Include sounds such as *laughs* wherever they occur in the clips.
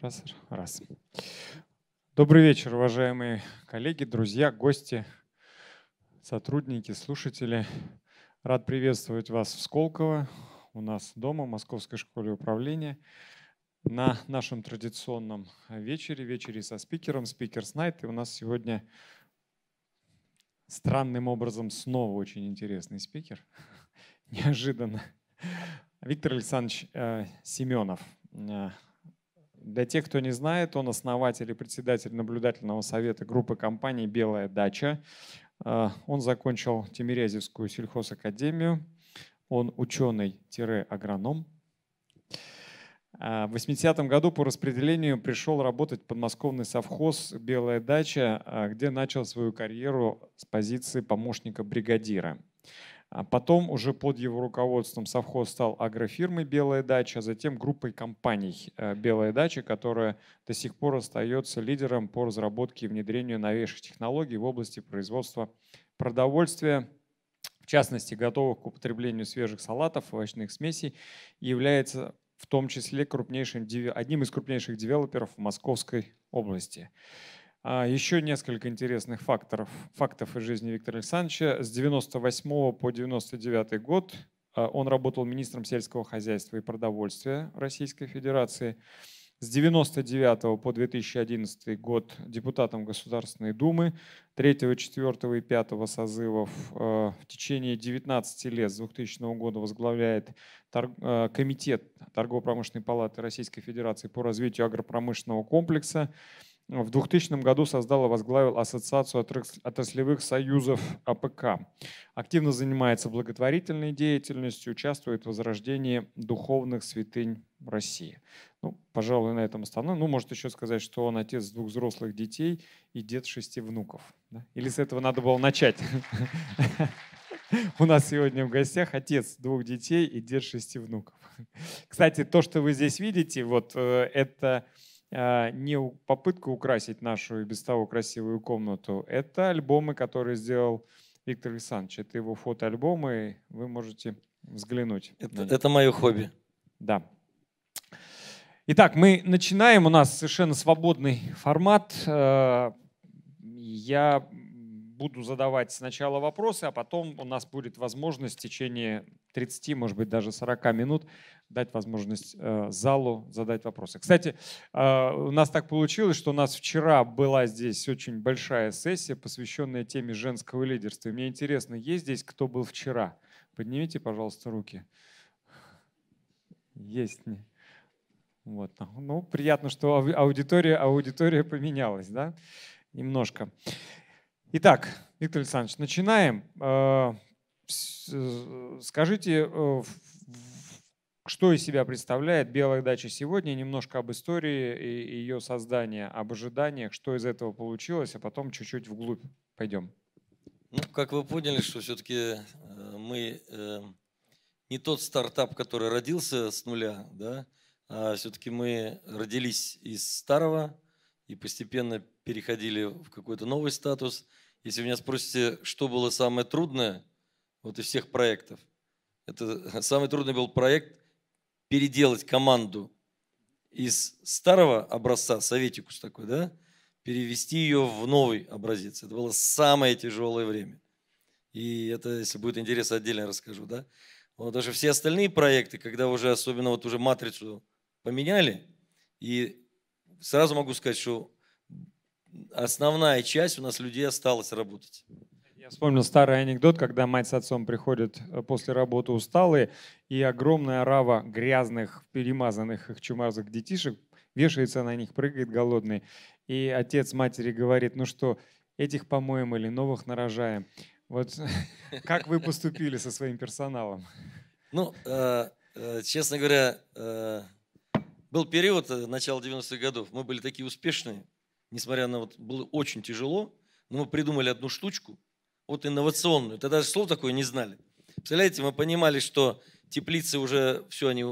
Раз, раз. Добрый вечер, уважаемые коллеги, друзья, гости, сотрудники, слушатели. Рад приветствовать вас в Сколково, у нас дома, в Московской школе управления, на нашем традиционном вечере, вечере со спикером, спикер Снайт. И у нас сегодня странным образом снова очень интересный спикер. *laughs* Неожиданно. Виктор Александрович э, Семенов, э, для тех, кто не знает, он основатель и председатель наблюдательного совета группы компаний «Белая дача». А, он закончил Тимирязевскую сельхозакадемию. Он ученый-агроном. А, в 80-м году по распределению пришел работать в подмосковный совхоз «Белая дача», а, где начал свою карьеру с позиции помощника бригадира. А потом уже под его руководством совхоз стал агрофирмой «Белая дача», а затем группой компаний э, «Белая дача», которая до сих пор остается лидером по разработке и внедрению новейших технологий в области производства продовольствия, в частности, готовых к употреблению свежих салатов, овощных смесей, является в том числе крупнейшим, одним из крупнейших девелоперов в Московской области. А, Еще несколько интересных факторов, фактов из жизни Виктора Александровича. С 98 по 99 год а, он работал министром сельского хозяйства и продовольствия Российской Федерации. С 99 по 2011 год депутатом Государственной Думы 3, 4 и 5 созывов а, в течение 19 лет с 2000 года возглавляет Комитет Торгово-промышленной палаты Российской Федерации по развитию агропромышленного комплекса в 2000 году создал и возглавил Ассоциацию отраслевых союзов АПК. Активно занимается благотворительной деятельностью, участвует в возрождении духовных святынь России. Ну, пожалуй, на этом остановлю. Ну, может еще сказать, что он отец двух взрослых детей и дед шести внуков. Да? Или с этого надо было начать. *laughs* У нас сегодня в гостях отец двух детей и дед шести внуков. Кстати, то, что вы здесь видите, вот э, это а, не попытка украсить нашу и без того красивую комнату. Это альбомы, которые сделал Виктор Александрович. Это его фотоальбомы, вы можете взглянуть. Это, это мое хобби. Да. Итак, мы начинаем. У нас совершенно свободный формат. А, я буду задавать сначала вопросы, а потом у нас будет возможность в течение 30, может быть, даже 40 минут дать возможность э, залу задать вопросы. Кстати, э, у нас так получилось, что у нас вчера была здесь очень большая сессия, посвященная теме женского лидерства. И мне интересно, есть здесь кто был вчера? Поднимите, пожалуйста, руки. Есть. Вот. Ну, ну, приятно, что аудитория, аудитория поменялась, да? Немножко. Итак, Виктор Александрович, начинаем. Э, э, скажите, э, что из себя представляет «Белая дача сегодня», немножко об истории и ее создания, об ожиданиях, что из этого получилось, а потом чуть-чуть вглубь пойдем. Ну, как вы поняли, что все-таки мы не тот стартап, который родился с нуля, да, а все-таки мы родились из старого и постепенно переходили в какой-то новый статус. Если меня спросите, что было самое трудное вот из всех проектов, это *laughs* самый трудный был проект переделать команду из старого образца, советикус такой, да, перевести ее в новый образец. Это было самое тяжелое время. И это, если будет интересно, отдельно расскажу, да. Вот даже все остальные проекты, когда уже особенно вот уже матрицу поменяли, и сразу могу сказать, что основная часть у нас людей осталась работать. Я вспомнил старый анекдот, когда мать с отцом приходят э, после работы усталые, и огромная рава грязных, перемазанных их чумазых детишек вешается на них, прыгает голодный. И отец матери говорит, ну что, этих помоем или новых нарожаем. Вот *laughs* как вы поступили со своим персоналом? Ну, э, э, честно говоря, был период начала 90-х годов. Мы были такие успешные, несмотря на вот, было очень тяжело, но мы придумали одну штучку, вот инновационную. Тогда даже слов такое не знали. Представляете, мы понимали, что теплицы уже все они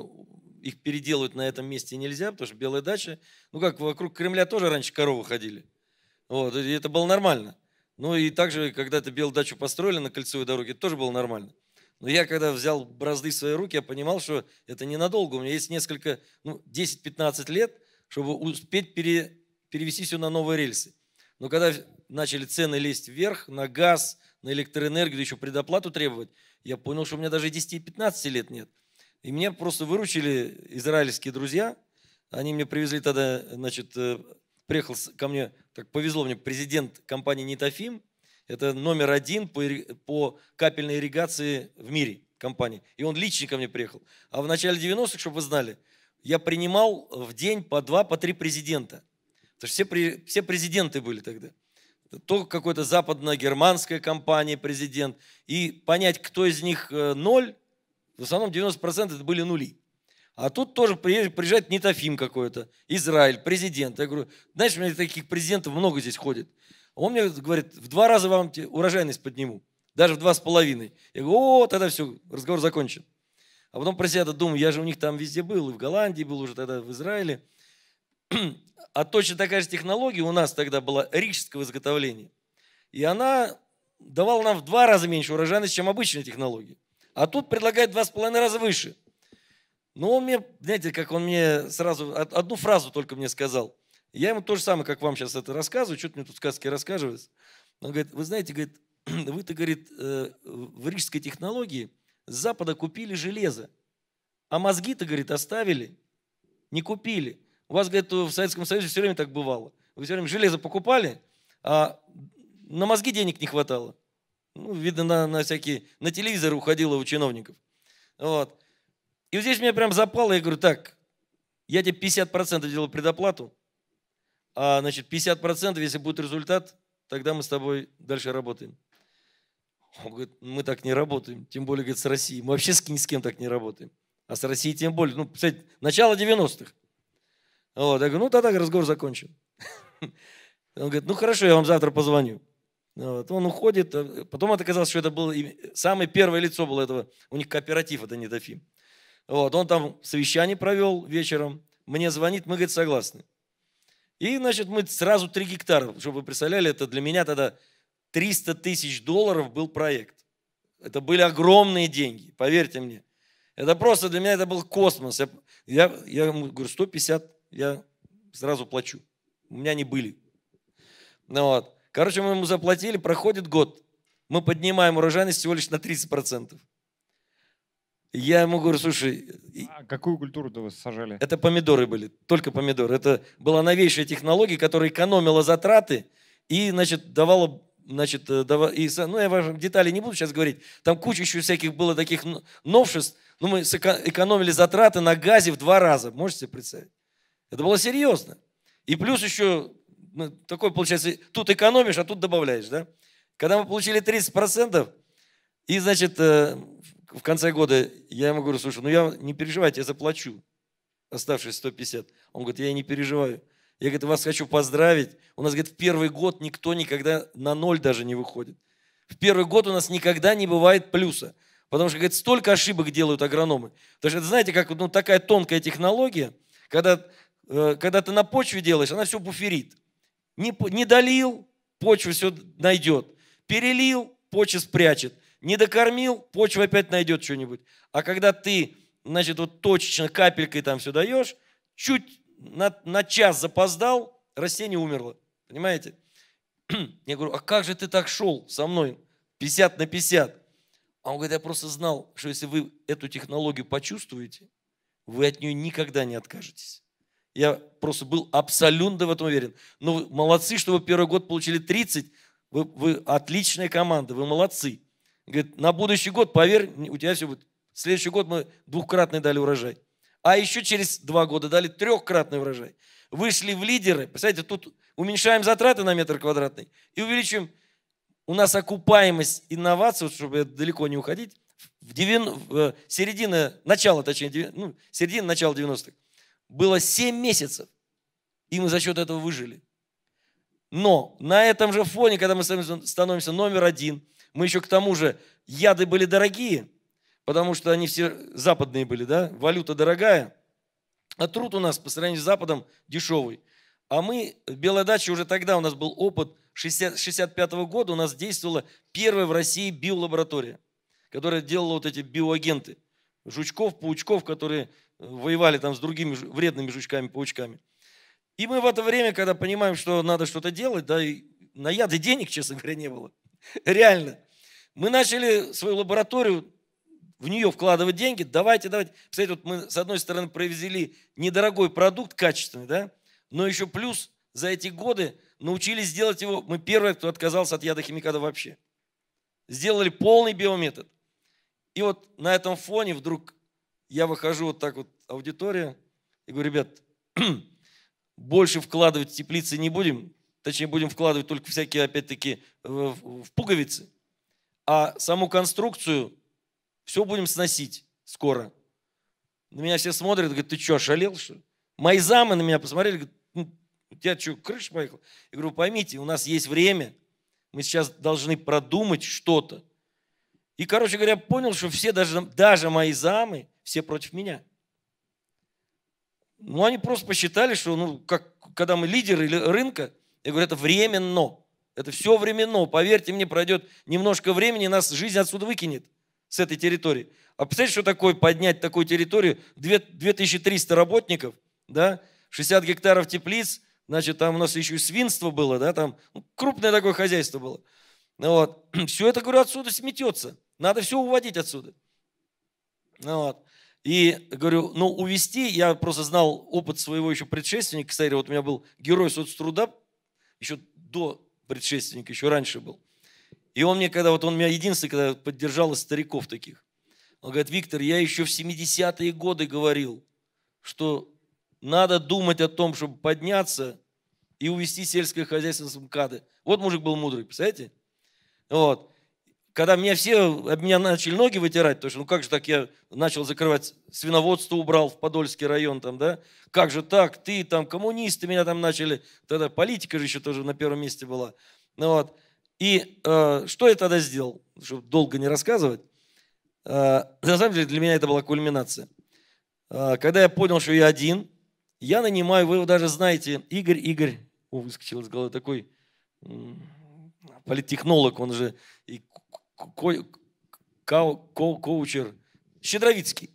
их переделывать на этом месте нельзя, потому что белая дача, ну как, вокруг Кремля тоже раньше коровы ходили. Вот, и это было нормально. Ну и также, когда-то белую дачу построили на кольцевой дороге, тоже было нормально. Но я, когда взял бразды в свои руки, я понимал, что это ненадолго. У меня есть несколько, ну, 10-15 лет, чтобы успеть пере, перевести все на новые рельсы. Но когда начали цены лезть вверх на газ, на электроэнергию, да еще предоплату требовать, я понял, что у меня даже 10-15 лет нет. И меня просто выручили израильские друзья. Они мне привезли тогда, значит, э, приехал ко мне, так повезло мне, президент компании «Нитофим». Это номер один по, по капельной ирригации в мире компании. И он лично ко мне приехал. А в начале 90-х, чтобы вы знали, я принимал в день по два, по три президента – Потому что все, все президенты были тогда. То какой-то западно-германская компания президент. И понять, кто из них э, ноль, в основном 90% это были нули. А тут тоже приезжает Нитофим какой-то, Израиль, президент. Я говорю, знаешь, у меня таких президентов много здесь ходит. Он мне говорит, в два раза вам урожайность подниму, даже в два с половиной. Я говорю, о, тогда все, разговор закончен. А потом про себя думаю, я же у них там везде был, и в Голландии был уже тогда, в Израиле а точно такая же технология у нас тогда была рижского изготовления. И она давала нам в два раза меньше урожайность, чем обычные технологии. А тут предлагает два с половиной раза выше. Но он мне, знаете, как он мне сразу, одну фразу только мне сказал. Я ему то же самое, как вам сейчас это рассказываю, что-то мне тут сказки рассказывается. Он говорит, вы знаете, говорит, *clears throat* вы-то, говорит, э, в рижской технологии с Запада купили железо, а мозги-то, говорит, оставили, не купили. У вас, говорит, в Советском Союзе все время так бывало. Вы все время железо покупали, а на мозги денег не хватало. Ну, видно, на, на всякие, на телевизоры уходило у чиновников. Вот. И вот здесь меня прям запало, я говорю, так, я тебе 50% делал предоплату, а, значит, 50%, если будет результат, тогда мы с тобой дальше работаем. Он говорит, мы так не работаем, тем более, говорит, с Россией. Мы вообще с, ни с кем так не работаем. А с Россией тем более. Ну, кстати, начало 90-х. Вот, я говорю, ну тогда разговор закончен. *laughs* Он говорит, ну хорошо, я вам завтра позвоню. Вот, он уходит. Потом оказалось, что это было самое первое лицо было этого. У них кооператив, это не Дофим. Вот, он там совещание провел вечером. Мне звонит, мы, говорит, согласны. И, значит, мы сразу три гектара, чтобы вы представляли, это для меня тогда 300 тысяч долларов был проект. Это были огромные деньги, поверьте мне. Это просто для меня это был космос. Я, я, я ему говорю, 150 я сразу плачу. У меня не были. Ну, вот. Короче, мы ему заплатили, проходит год, мы поднимаем урожайность всего лишь на 30%. Я ему говорю, слушай... А какую культуру-то вы сажали? Это помидоры были, только помидоры. Это была новейшая технология, которая экономила затраты и, значит, давала значит, э, давай, и, ну, я вам детали не буду сейчас говорить, там куча еще всяких было таких новшеств, но ну, мы сэкономили затраты на газе в два раза, можете себе представить? Это было серьезно. И плюс еще, ну, такой получается, тут экономишь, а тут добавляешь, да? Когда мы получили 30%, и, значит, э, в конце года я ему говорю, слушай, ну я не переживайте, я заплачу оставшиеся 150. Он говорит, я не переживаю. Я, говорит, вас хочу поздравить. У нас, говорит, в первый год никто никогда на ноль даже не выходит. В первый год у нас никогда не бывает плюса. Потому что, говорит, столько ошибок делают агрономы. Потому что, знаете, как ну, такая тонкая технология, когда Э, когда ты на почве делаешь, она все буферит. Не, не долил, почва все найдет. Перелил, почва спрячет. Не докормил, почва опять найдет что-нибудь. А когда ты, значит, вот точечно капелькой там все даешь, чуть на, на час запоздал, растение умерло. Понимаете? *clears throat* Я говорю, а как же ты так шел со мной 50 на 50? А он говорит, я просто знал, что если вы эту технологию почувствуете, вы от нее никогда не откажетесь. Я просто был абсолютно в этом уверен. Ну, молодцы, что вы первый год получили 30. Вы, вы отличная команда, вы молодцы. Говорит, на будущий год, поверь, у тебя все будет. В следующий год мы двухкратный дали урожай. А еще через два года дали трехкратный урожай. Вышли в лидеры. Представляете, тут уменьшаем затраты на метр квадратный и увеличиваем у нас окупаемость инноваций, вот, чтобы далеко не уходить, в, 90, в э, середина, начало, точнее, ну, середина, начало 90-х было 7 месяцев. И мы за счет этого выжили. Но на этом же фоне, когда мы становимся номер один, мы еще к тому же, яды были дорогие, потому что они все западные были, да, валюта дорогая, а труд у нас по сравнению с Западом дешевый. А мы, в белой даче уже тогда у нас был опыт, 1965 -го года у нас действовала первая в России биолаборатория, которая делала вот эти биоагенты. Жучков, паучков, которые воевали там с другими вредными жучками, паучками. И мы в это время, когда понимаем, что надо что-то делать, да, и на яд и денег, честно говоря, не было. *laughs* Реально. Мы начали свою лабораторию в нее вкладывать деньги. Давайте, давайте. Кстати, вот мы, с одной стороны, провезли недорогой продукт, качественный, да, но еще плюс за эти годы научились сделать его. Мы первые, кто отказался от яда химиката вообще. Сделали полный биометод. И вот на этом фоне вдруг я выхожу вот так вот аудитория, и говорю, ребят, *clears throat* больше вкладывать в теплицы не будем, точнее будем вкладывать только всякие, опять-таки, э, в пуговицы, а саму конструкцию все будем сносить скоро. На меня все смотрят, говорят, ты что, шалел, что Мои замы на меня посмотрели, говорят, ну, у тебя что, крыша поехала? Я говорю, поймите, у нас есть время, мы сейчас должны продумать что-то. И, короче говоря, понял, что все, даже, даже мои замы, все против меня – ну, они просто посчитали, что, ну, как, когда мы лидеры рынка, я говорю, это временно. Это все временно. Поверьте мне, пройдет немножко времени, нас жизнь отсюда выкинет с этой территории. А представляете, что такое поднять такую территорию? 2300 работников, да, 60 гектаров теплиц, значит, там у нас еще и свинство было, да, там ну, крупное такое хозяйство было. Ну вот. *clears throat* Все это, говорю, отсюда сметется. Надо все уводить отсюда. Ну вот. И говорю, ну, увести, я просто знал опыт своего еще предшественника, кстати, вот у меня был герой соцтруда, еще до предшественника, еще раньше был. И он мне, когда вот он меня единственный, когда поддержал из стариков таких, он говорит, Виктор, я еще в 70-е годы говорил, что надо думать о том, чтобы подняться и увести сельское хозяйство с МКАДы. Вот мужик был мудрый, представляете? Вот когда меня все, меня начали ноги вытирать, потому что, ну как же так, я начал закрывать, свиноводство убрал в Подольский район там, да, как же так, ты там коммунисты меня там начали, тогда политика же еще тоже на первом месте была, ну вот, и э, что я тогда сделал, чтобы долго не рассказывать, э, на самом деле для меня это была кульминация, э, когда я понял, что я один, я нанимаю, вы даже знаете, Игорь, Игорь, о, выскочил из головы такой, политтехнолог, он же ко- ко- ко- коучер Щедровицкий.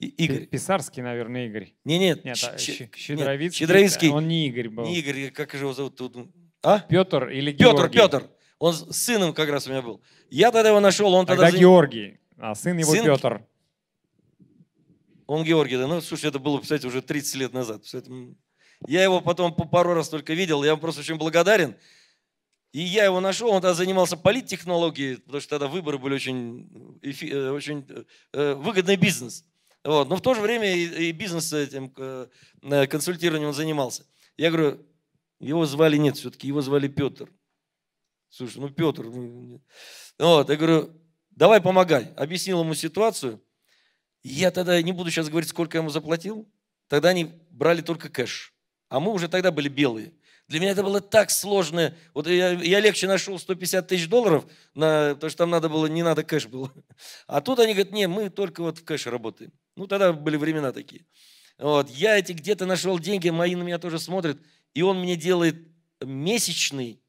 И, Игорь. Писарский, наверное, Игорь. Не, нет, нет, Щ- а Щ- Щедровицкий, нет, Щедровицкий. Он не Игорь был. Не Игорь, как же его зовут? Тут? А? Петр или Петр, Георгий? Петр. Петр. Он с сыном как раз у меня был. Я тогда его нашел, он тогда... Тогда Георгий, а сын его сын... Петр. Он Георгий, да. Ну, слушай, это было, кстати, уже 30 лет назад. Я его потом пару раз только видел. Я вам просто очень благодарен. И я его нашел, он тогда занимался политтехнологией, потому что тогда выборы были очень, э, очень э, выгодный бизнес. Вот. Но в то же время и, и бизнес этим э, консультированием он занимался. Я говорю, его звали нет, все-таки его звали Петр. Слушай, ну Петр. Ну, вот, я говорю, давай помогай. Объяснил ему ситуацию. Я тогда не буду сейчас говорить, сколько я ему заплатил. Тогда они брали только кэш. А мы уже тогда были белые. Для меня это было так сложно. Вот я, я легче нашел 150 тысяч долларов, на, потому что там надо было, не надо кэш было. А тут они говорят, не, мы только вот в кэше работаем. Ну, тогда были времена такие. Вот, я эти где-то нашел деньги, мои на меня тоже смотрят, и он мне делает месячный,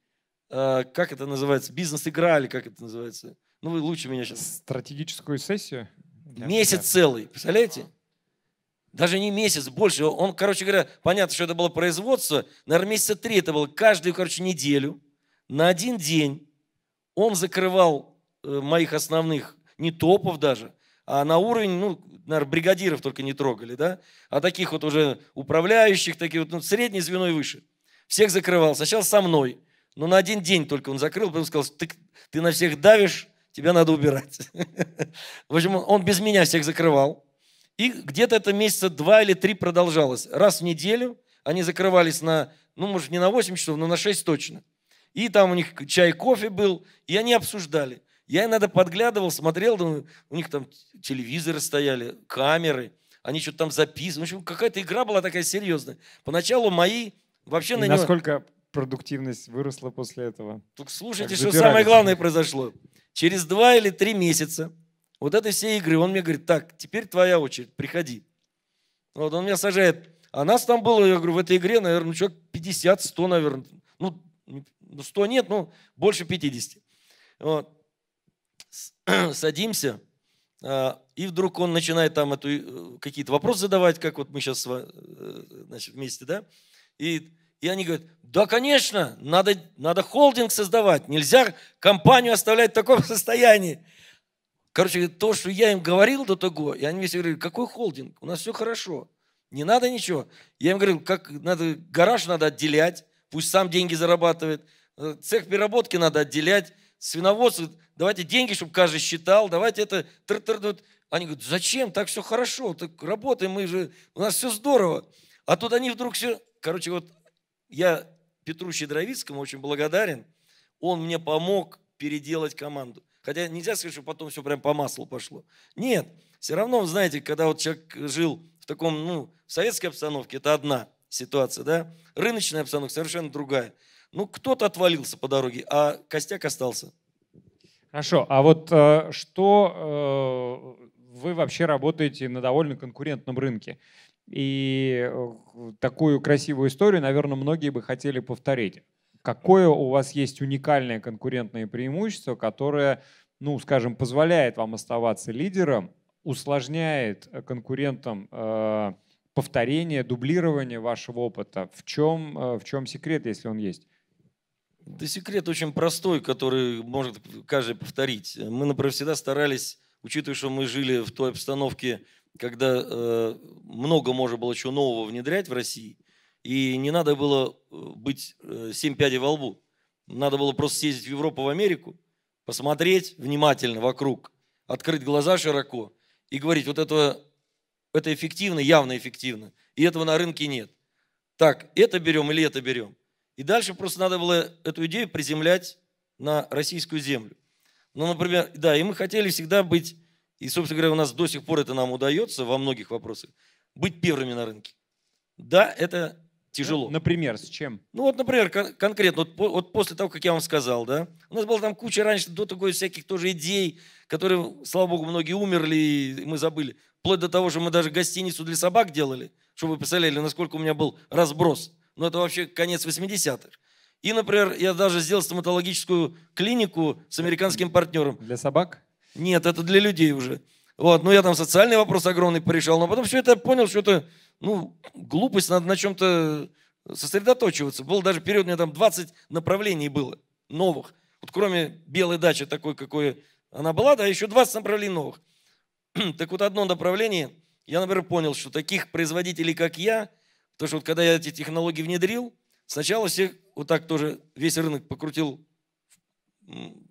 э, как это называется, бизнес-игра или как это называется? Ну, вы лучше меня сейчас. Стратегическую сессию? Месяц целый, представляете? даже не месяц, больше. Он, короче говоря, понятно, что это было производство, наверное, месяца три это было, каждую, короче, неделю, на один день он закрывал э, моих основных, не топов даже, а на уровень, ну, наверное, бригадиров только не трогали, да, а таких вот уже управляющих, таких вот, ну, среднее звено и выше. Всех закрывал. Сначала со мной, но на один день только он закрыл, потом сказал, ты, ты на всех давишь, тебя надо убирать. *laughs* В общем, он без меня всех закрывал. И где-то это месяца два или три продолжалось. Раз в неделю они закрывались на, ну, может, не на 8 часов, но на 6 точно. И там у них чай, кофе был, и они обсуждали. Я иногда подглядывал, смотрел, думаю, у них там телевизоры стояли, камеры, они что-то там записывали. В общем, какая-то игра была такая серьезная. Поначалу мои вообще и на насколько продуктивность выросла после этого? Только слушайте, что самое главное произошло. Через два или три месяца вот это все игры, он мне говорит, так, теперь твоя очередь, приходи. Вот он меня сажает. А нас там было, я говорю, в этой игре, наверное, человек 50, 100, наверное. Ну, 100 ну, нет, но ну, больше 50. Вот. *clears throat* Садимся, а, и вдруг он начинает там эту, э, какие-то вопросы задавать, как вот мы сейчас э, значит, вместе, да? И, и они говорят, да, конечно, надо, надо холдинг создавать, нельзя компанию оставлять в таком *laughs* состоянии. Короче, то, что я им говорил до того, и они мне все говорили, какой холдинг, у нас все хорошо, не надо ничего. Я им говорил, как надо, гараж надо отделять, пусть сам деньги зарабатывает, э, цех переработки надо отделять, свиноводство, давайте деньги, чтобы каждый считал, давайте это... Тр -тр -тр. Они говорят, зачем, так все хорошо, так работаем, мы же, у нас все здорово. А тут они вдруг все... Короче, вот я Петру Щедровицкому очень благодарен, он мне помог переделать команду. Хотя нельзя сказать, что потом все прям по маслу пошло. Нет, все равно, знаете, когда вот человек жил в таком, ну, в советской обстановке, это одна ситуация, да? Рыночная обстановка совершенно другая. Ну, кто-то отвалился по дороге, а костяк остался. Хорошо, а вот э, что э, вы вообще работаете на довольно конкурентном рынке? И э, такую красивую историю, наверное, многие бы хотели повторить какое у вас есть уникальное конкурентное преимущество, которое, ну, скажем, позволяет вам оставаться лидером, усложняет э, конкурентам э, повторение, дублирование вашего опыта? В чем, э, в чем секрет, если он есть? Да секрет очень простой, который может каждый повторить. Мы, например, всегда старались, учитывая, что мы жили в той обстановке, когда э, много можно было чего нового внедрять в России, и не надо было э, быть э, семь пядей во лбу. Надо было просто съездить в Европу, в Америку, посмотреть внимательно вокруг, открыть глаза широко и говорить, вот этого, это эффективно, явно эффективно, и этого на рынке нет. Так, это берем или это берем. И дальше просто надо было эту идею приземлять на российскую землю. Ну, например, да, и мы хотели всегда быть, и, собственно говоря, у нас до сих пор это нам удается во многих вопросах, быть первыми на рынке. Да, это тяжело. Например, с чем? Ну вот, например, кон- конкретно, вот, по- вот после того, как я вам сказал, да, у нас была там куча раньше до такой всяких тоже идей, которые, слава богу, многие умерли, и мы забыли. Вплоть до того, что мы даже гостиницу для собак делали, чтобы вы представляли, насколько у меня был разброс. Но ну, это вообще конец 80-х. И, например, я даже сделал стоматологическую клинику с американским партнером. Для собак? Нет, это для людей уже. Вот, ну я там социальный вопрос огромный порешал, но потом все это понял, что это, ну, глупость, надо на чем-то сосредоточиваться. Был даже период, у меня там 20 направлений было новых. Вот кроме белой дачи такой, какой она была, да, еще 20 направлений новых. *clears throat* так вот одно направление, я, например, понял, что таких производителей, как я, потому что вот когда я эти технологии внедрил, сначала всех вот так тоже весь рынок покрутил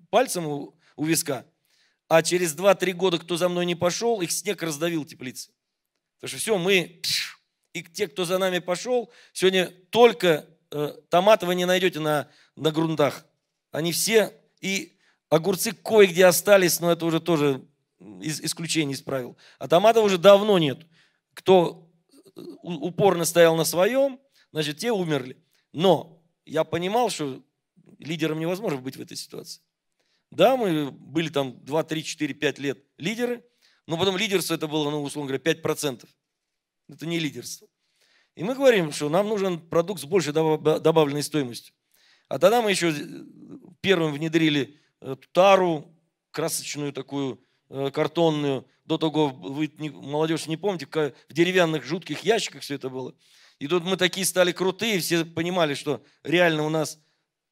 пальцем у, у виска – а через 2-3 года, кто за мной не пошел, их снег раздавил теплицы. Потому что все, мы... И те, кто за нами пошел, сегодня только э, томаты вы не найдете на, на грунтах. Они все... И огурцы кое-где остались, но это уже тоже из, исключение исправил. А томатов уже давно нет. Кто э, упорно стоял на своем, значит, те умерли. Но я понимал, что лидером невозможно быть в этой ситуации. Да, мы были там 2, 3, 4, 5 лет лидеры, но потом лидерство это было, ну, условно говоря, 5%. Это не лидерство. И мы говорим, что нам нужен продукт с большей добавленной стоимостью. А тогда мы еще э, первым внедрили э, тару, красочную такую, э, картонную. До того, вы, молодежь, не помните, в деревянных жутких ящиках все это было. И тут мы такие стали крутые, все понимали, что реально у нас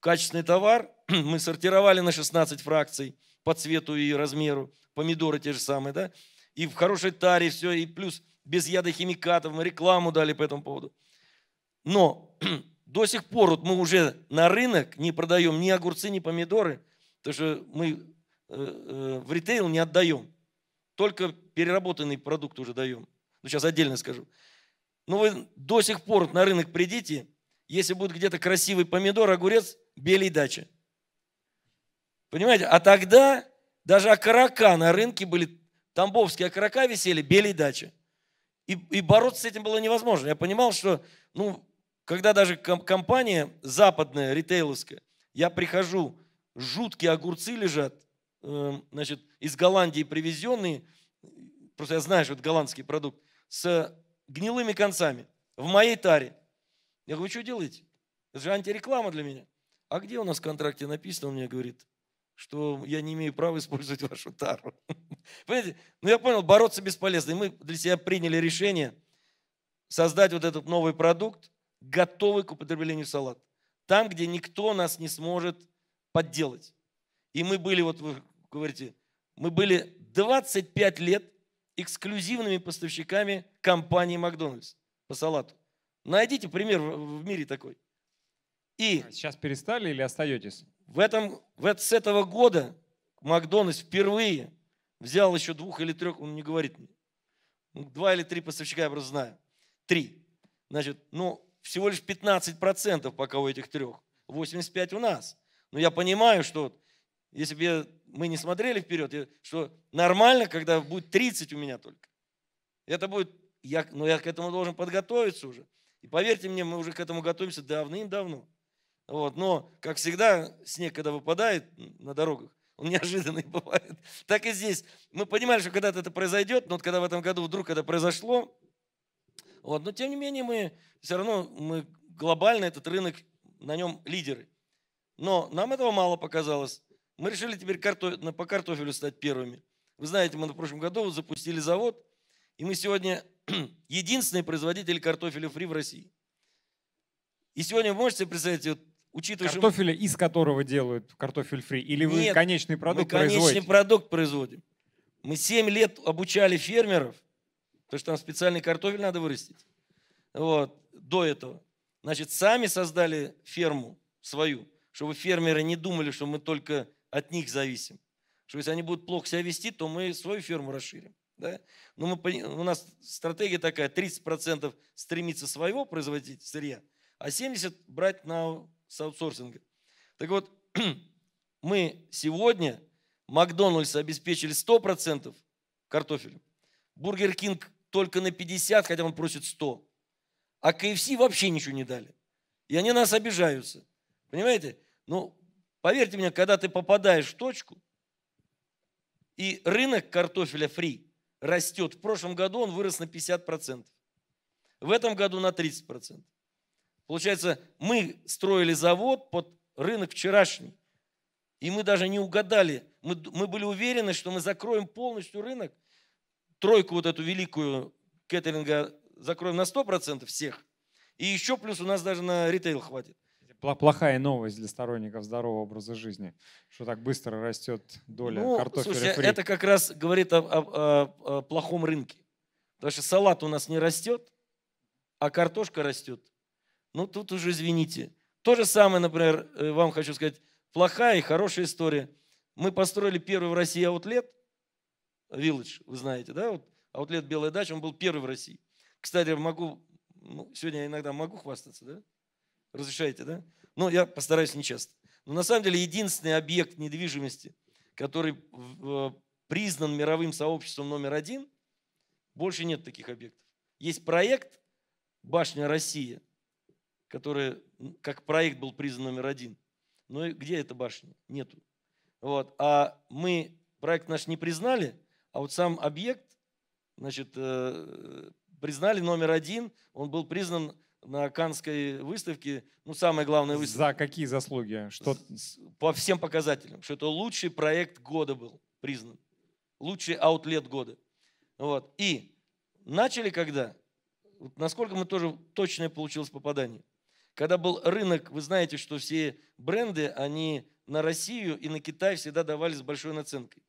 качественный товар *clears throat* мы сортировали на 16 фракций по цвету и размеру, помидоры те же самые, да, и в хорошей таре все, и плюс без яда химикатов, мы рекламу дали по этому поводу. Но *clears throat* до сих пор вот мы уже на рынок не продаем ни огурцы, ни помидоры, потому что мы э, э, в ритейл не отдаем. Только переработанный продукт уже даем. Ну, сейчас отдельно скажу. Но вы до сих пор на рынок придите, если будет где-то красивый помидор, огурец, белей дача, Понимаете? А тогда даже окорока на рынке были, тамбовские окорока висели, белей дача, И, и бороться с этим было невозможно. Я понимал, что, ну, когда даже компания западная, ритейловская, я прихожу, жуткие огурцы лежат, эм, значит, из Голландии привезенные, просто я знаю, что это голландский продукт, с гнилыми концами в моей таре. Я говорю, что делаете? Это же антиреклама для меня а где у нас в контракте написано, он мне говорит, что я не имею права использовать вашу тару. *laughs* Понимаете? Ну я понял, бороться бесполезно. И мы для себя приняли решение создать вот этот новый продукт, готовый к употреблению в салат. Там, где никто нас не сможет подделать. И мы были, вот вы говорите, мы были 25 лет эксклюзивными поставщиками компании Макдональдс по салату. Найдите пример в мире такой. И сейчас перестали или остаетесь? В этом, в, с этого года Макдональдс впервые взял еще двух или трех, он не говорит ну, Два или три поставщика я просто знаю. Три. Значит, ну, всего лишь 15% пока у этих трех. 85 у нас. Но я понимаю, что если бы мы не смотрели вперед, что нормально, когда будет 30 у меня только. Это будет, я, но я к этому должен подготовиться уже. И поверьте мне, мы уже к этому готовимся давным-давно. Вот, но, как всегда, снег, когда выпадает на дорогах, он *laughs* неожиданный бывает. Так и здесь. Мы понимали, что когда-то это произойдет, но вот когда в этом году вдруг это произошло, вот, но тем не менее мы все равно мы глобально этот рынок, на нем лидеры. Но нам этого мало показалось. Мы решили теперь карто... по картофелю стать первыми. Вы знаете, мы на прошлом году запустили завод, и мы сегодня *clears throat* единственный производитель картофеля фри в России. И сегодня вы можете представить, вот учитывая, картофеля, что... из которого делают картофель фри? Или вы Нет, конечный продукт мы конечный производите? продукт производим. Мы 7 лет обучали фермеров, потому что там специальный картофель надо вырастить. Вот, до этого. Значит, сами создали ферму свою, чтобы фермеры не думали, что мы только от них зависим. Что если они будут плохо себя вести, то мы свою ферму расширим. Да? Но мы, у нас стратегия такая, 30% стремиться своего производить сырья, а 70% брать на с аутсорсинга. Так вот, *clears throat* мы сегодня Макдональдс обеспечили 100% картофелем, Бургер Кинг только на 50, хотя он просит 100, а КФС вообще ничего не дали. И они нас обижаются. Понимаете? Ну, поверьте мне, когда ты попадаешь в точку, и рынок картофеля фри растет. В прошлом году он вырос на 50%. В этом году на 30%. Получается, мы строили завод под рынок вчерашний. И мы даже не угадали. Мы, мы были уверены, что мы закроем полностью рынок. Тройку вот эту великую кеттеринга закроем на 100% всех. И еще плюс у нас даже на ритейл хватит. Плохая новость для сторонников здорового образа жизни, что так быстро растет доля ну, картофеля слушай, фри. это как раз говорит о, о, о, о плохом рынке. Потому что салат у нас не растет, а картошка растет. Ну, тут уже извините. То же самое, например, э, вам хочу сказать, плохая и хорошая история. Мы построили первый в России аутлет, Village, вы знаете, да, вот аутлет «Белая дача», он был первый в России. Кстати, могу, ну, сегодня я иногда могу хвастаться, да? Разрешаете, да? Но я постараюсь не часто. Но на самом деле единственный объект недвижимости, который признан мировым сообществом номер один, больше нет таких объектов. Есть проект «Башня России», который как проект был признан номер один. Но ну где эта башня? Нету. Вот. А мы проект наш не признали, а вот сам объект значит, э, признали номер один. Он был признан на Канской выставке, ну, самая главная выставка. За какие заслуги? Что... По всем показателям, что это лучший проект года был признан. Лучший аутлет года. Вот. И начали когда? Насколько мы тоже точное получилось попадание? Когда был рынок, вы знаете, что все бренды, они на Россию и на Китай всегда давали с большой наценкой.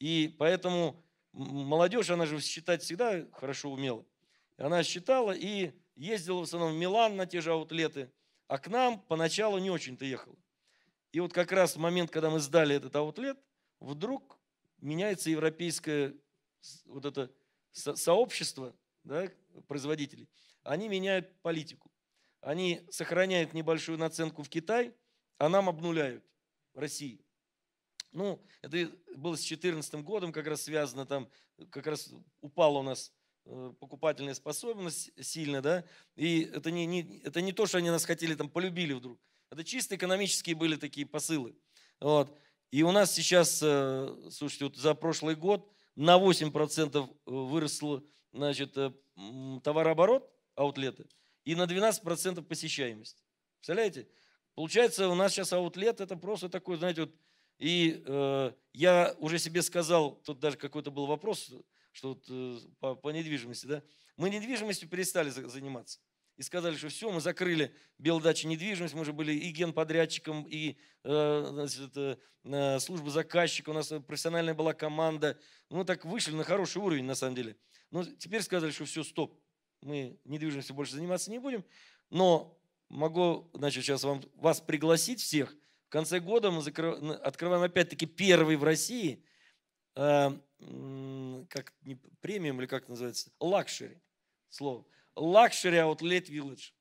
И поэтому молодежь, она же считать всегда хорошо умела. Она считала и ездила в основном в Милан на те же аутлеты, а к нам поначалу не очень-то ехала. И вот как раз в момент, когда мы сдали этот аутлет, вдруг меняется европейское вот это сообщество да, производителей. Они меняют политику они сохраняют небольшую наценку в Китай, а нам обнуляют в России. Ну, это было с 2014 годом, как раз связано там, как раз упала у нас э, покупательная способность сильно, да, и это не, не, это не то, что они нас хотели там полюбили вдруг, это чисто экономические были такие посылы. Вот. И у нас сейчас, э, слушайте, вот за прошлый год на 8% э, выросло, значит, товарооборот аутлеты и на 12% посещаемость. Представляете? Получается, у нас сейчас аутлет, это просто такой, знаете, вот, и э, я уже себе сказал, тут даже какой-то был вопрос, что вот, э, по, по недвижимости, да, мы недвижимостью перестали заниматься. И сказали, что все, мы закрыли Белдачи недвижимость, мы же были и генподрядчиком, и э, значит, э, э служба заказчика, у нас профессиональная была команда. Мы ну, так вышли на хороший уровень, на самом деле. Но ну, теперь сказали, что все, стоп, мы недвижимостью больше заниматься не будем, но могу, значит, сейчас вам, вас пригласить всех. В конце года мы закры, открываем опять-таки первый в России, э, как не, премиум или как называется, лакшери, слово. Лакшери Outlet Village.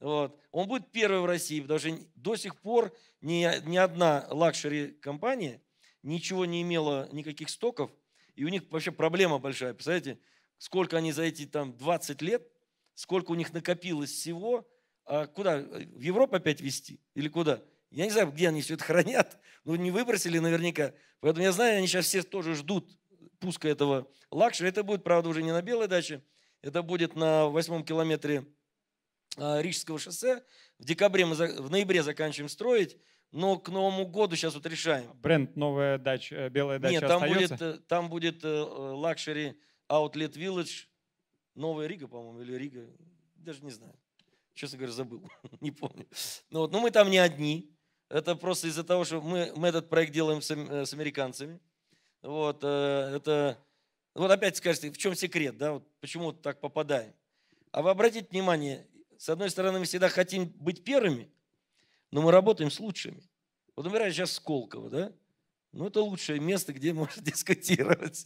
Вот. Он будет первый в России, потому что до сих пор ни, ни одна лакшери компания ничего не имела, никаких стоков, и у них вообще проблема большая, представляете, сколько они за эти там 20 лет, сколько у них накопилось всего, а куда, в Европу опять везти или куда? Я не знаю, где они все это хранят, но не выбросили наверняка. Поэтому я знаю, они сейчас все тоже ждут пуска этого лакшери. Это будет, правда, уже не на Белой даче, это будет на восьмом километре а, Рижского шоссе. В декабре мы, в ноябре заканчиваем строить, но к Новому году сейчас вот решаем. Бренд «Новая дача», «Белая дача» Нет, там остается? будет, э, там будет э, лакшери Outlet а Village, Новая Рига, по-моему, или Рига, даже не знаю. Честно говоря, забыл, *laughs* не помню. Но, ну вот, но ну, мы там не одни. Это просто из-за того, что мы, мы этот проект делаем с, э, с американцами. Вот, э, это, вот опять скажете, в чем секрет, да, вот почему так попадаем. А вы обратите внимание, с одной стороны, мы всегда хотим быть первыми, но мы работаем с лучшими. Вот, например, сейчас Сколково, да, ну, это лучшее место, где можно *laughs* дискутировать.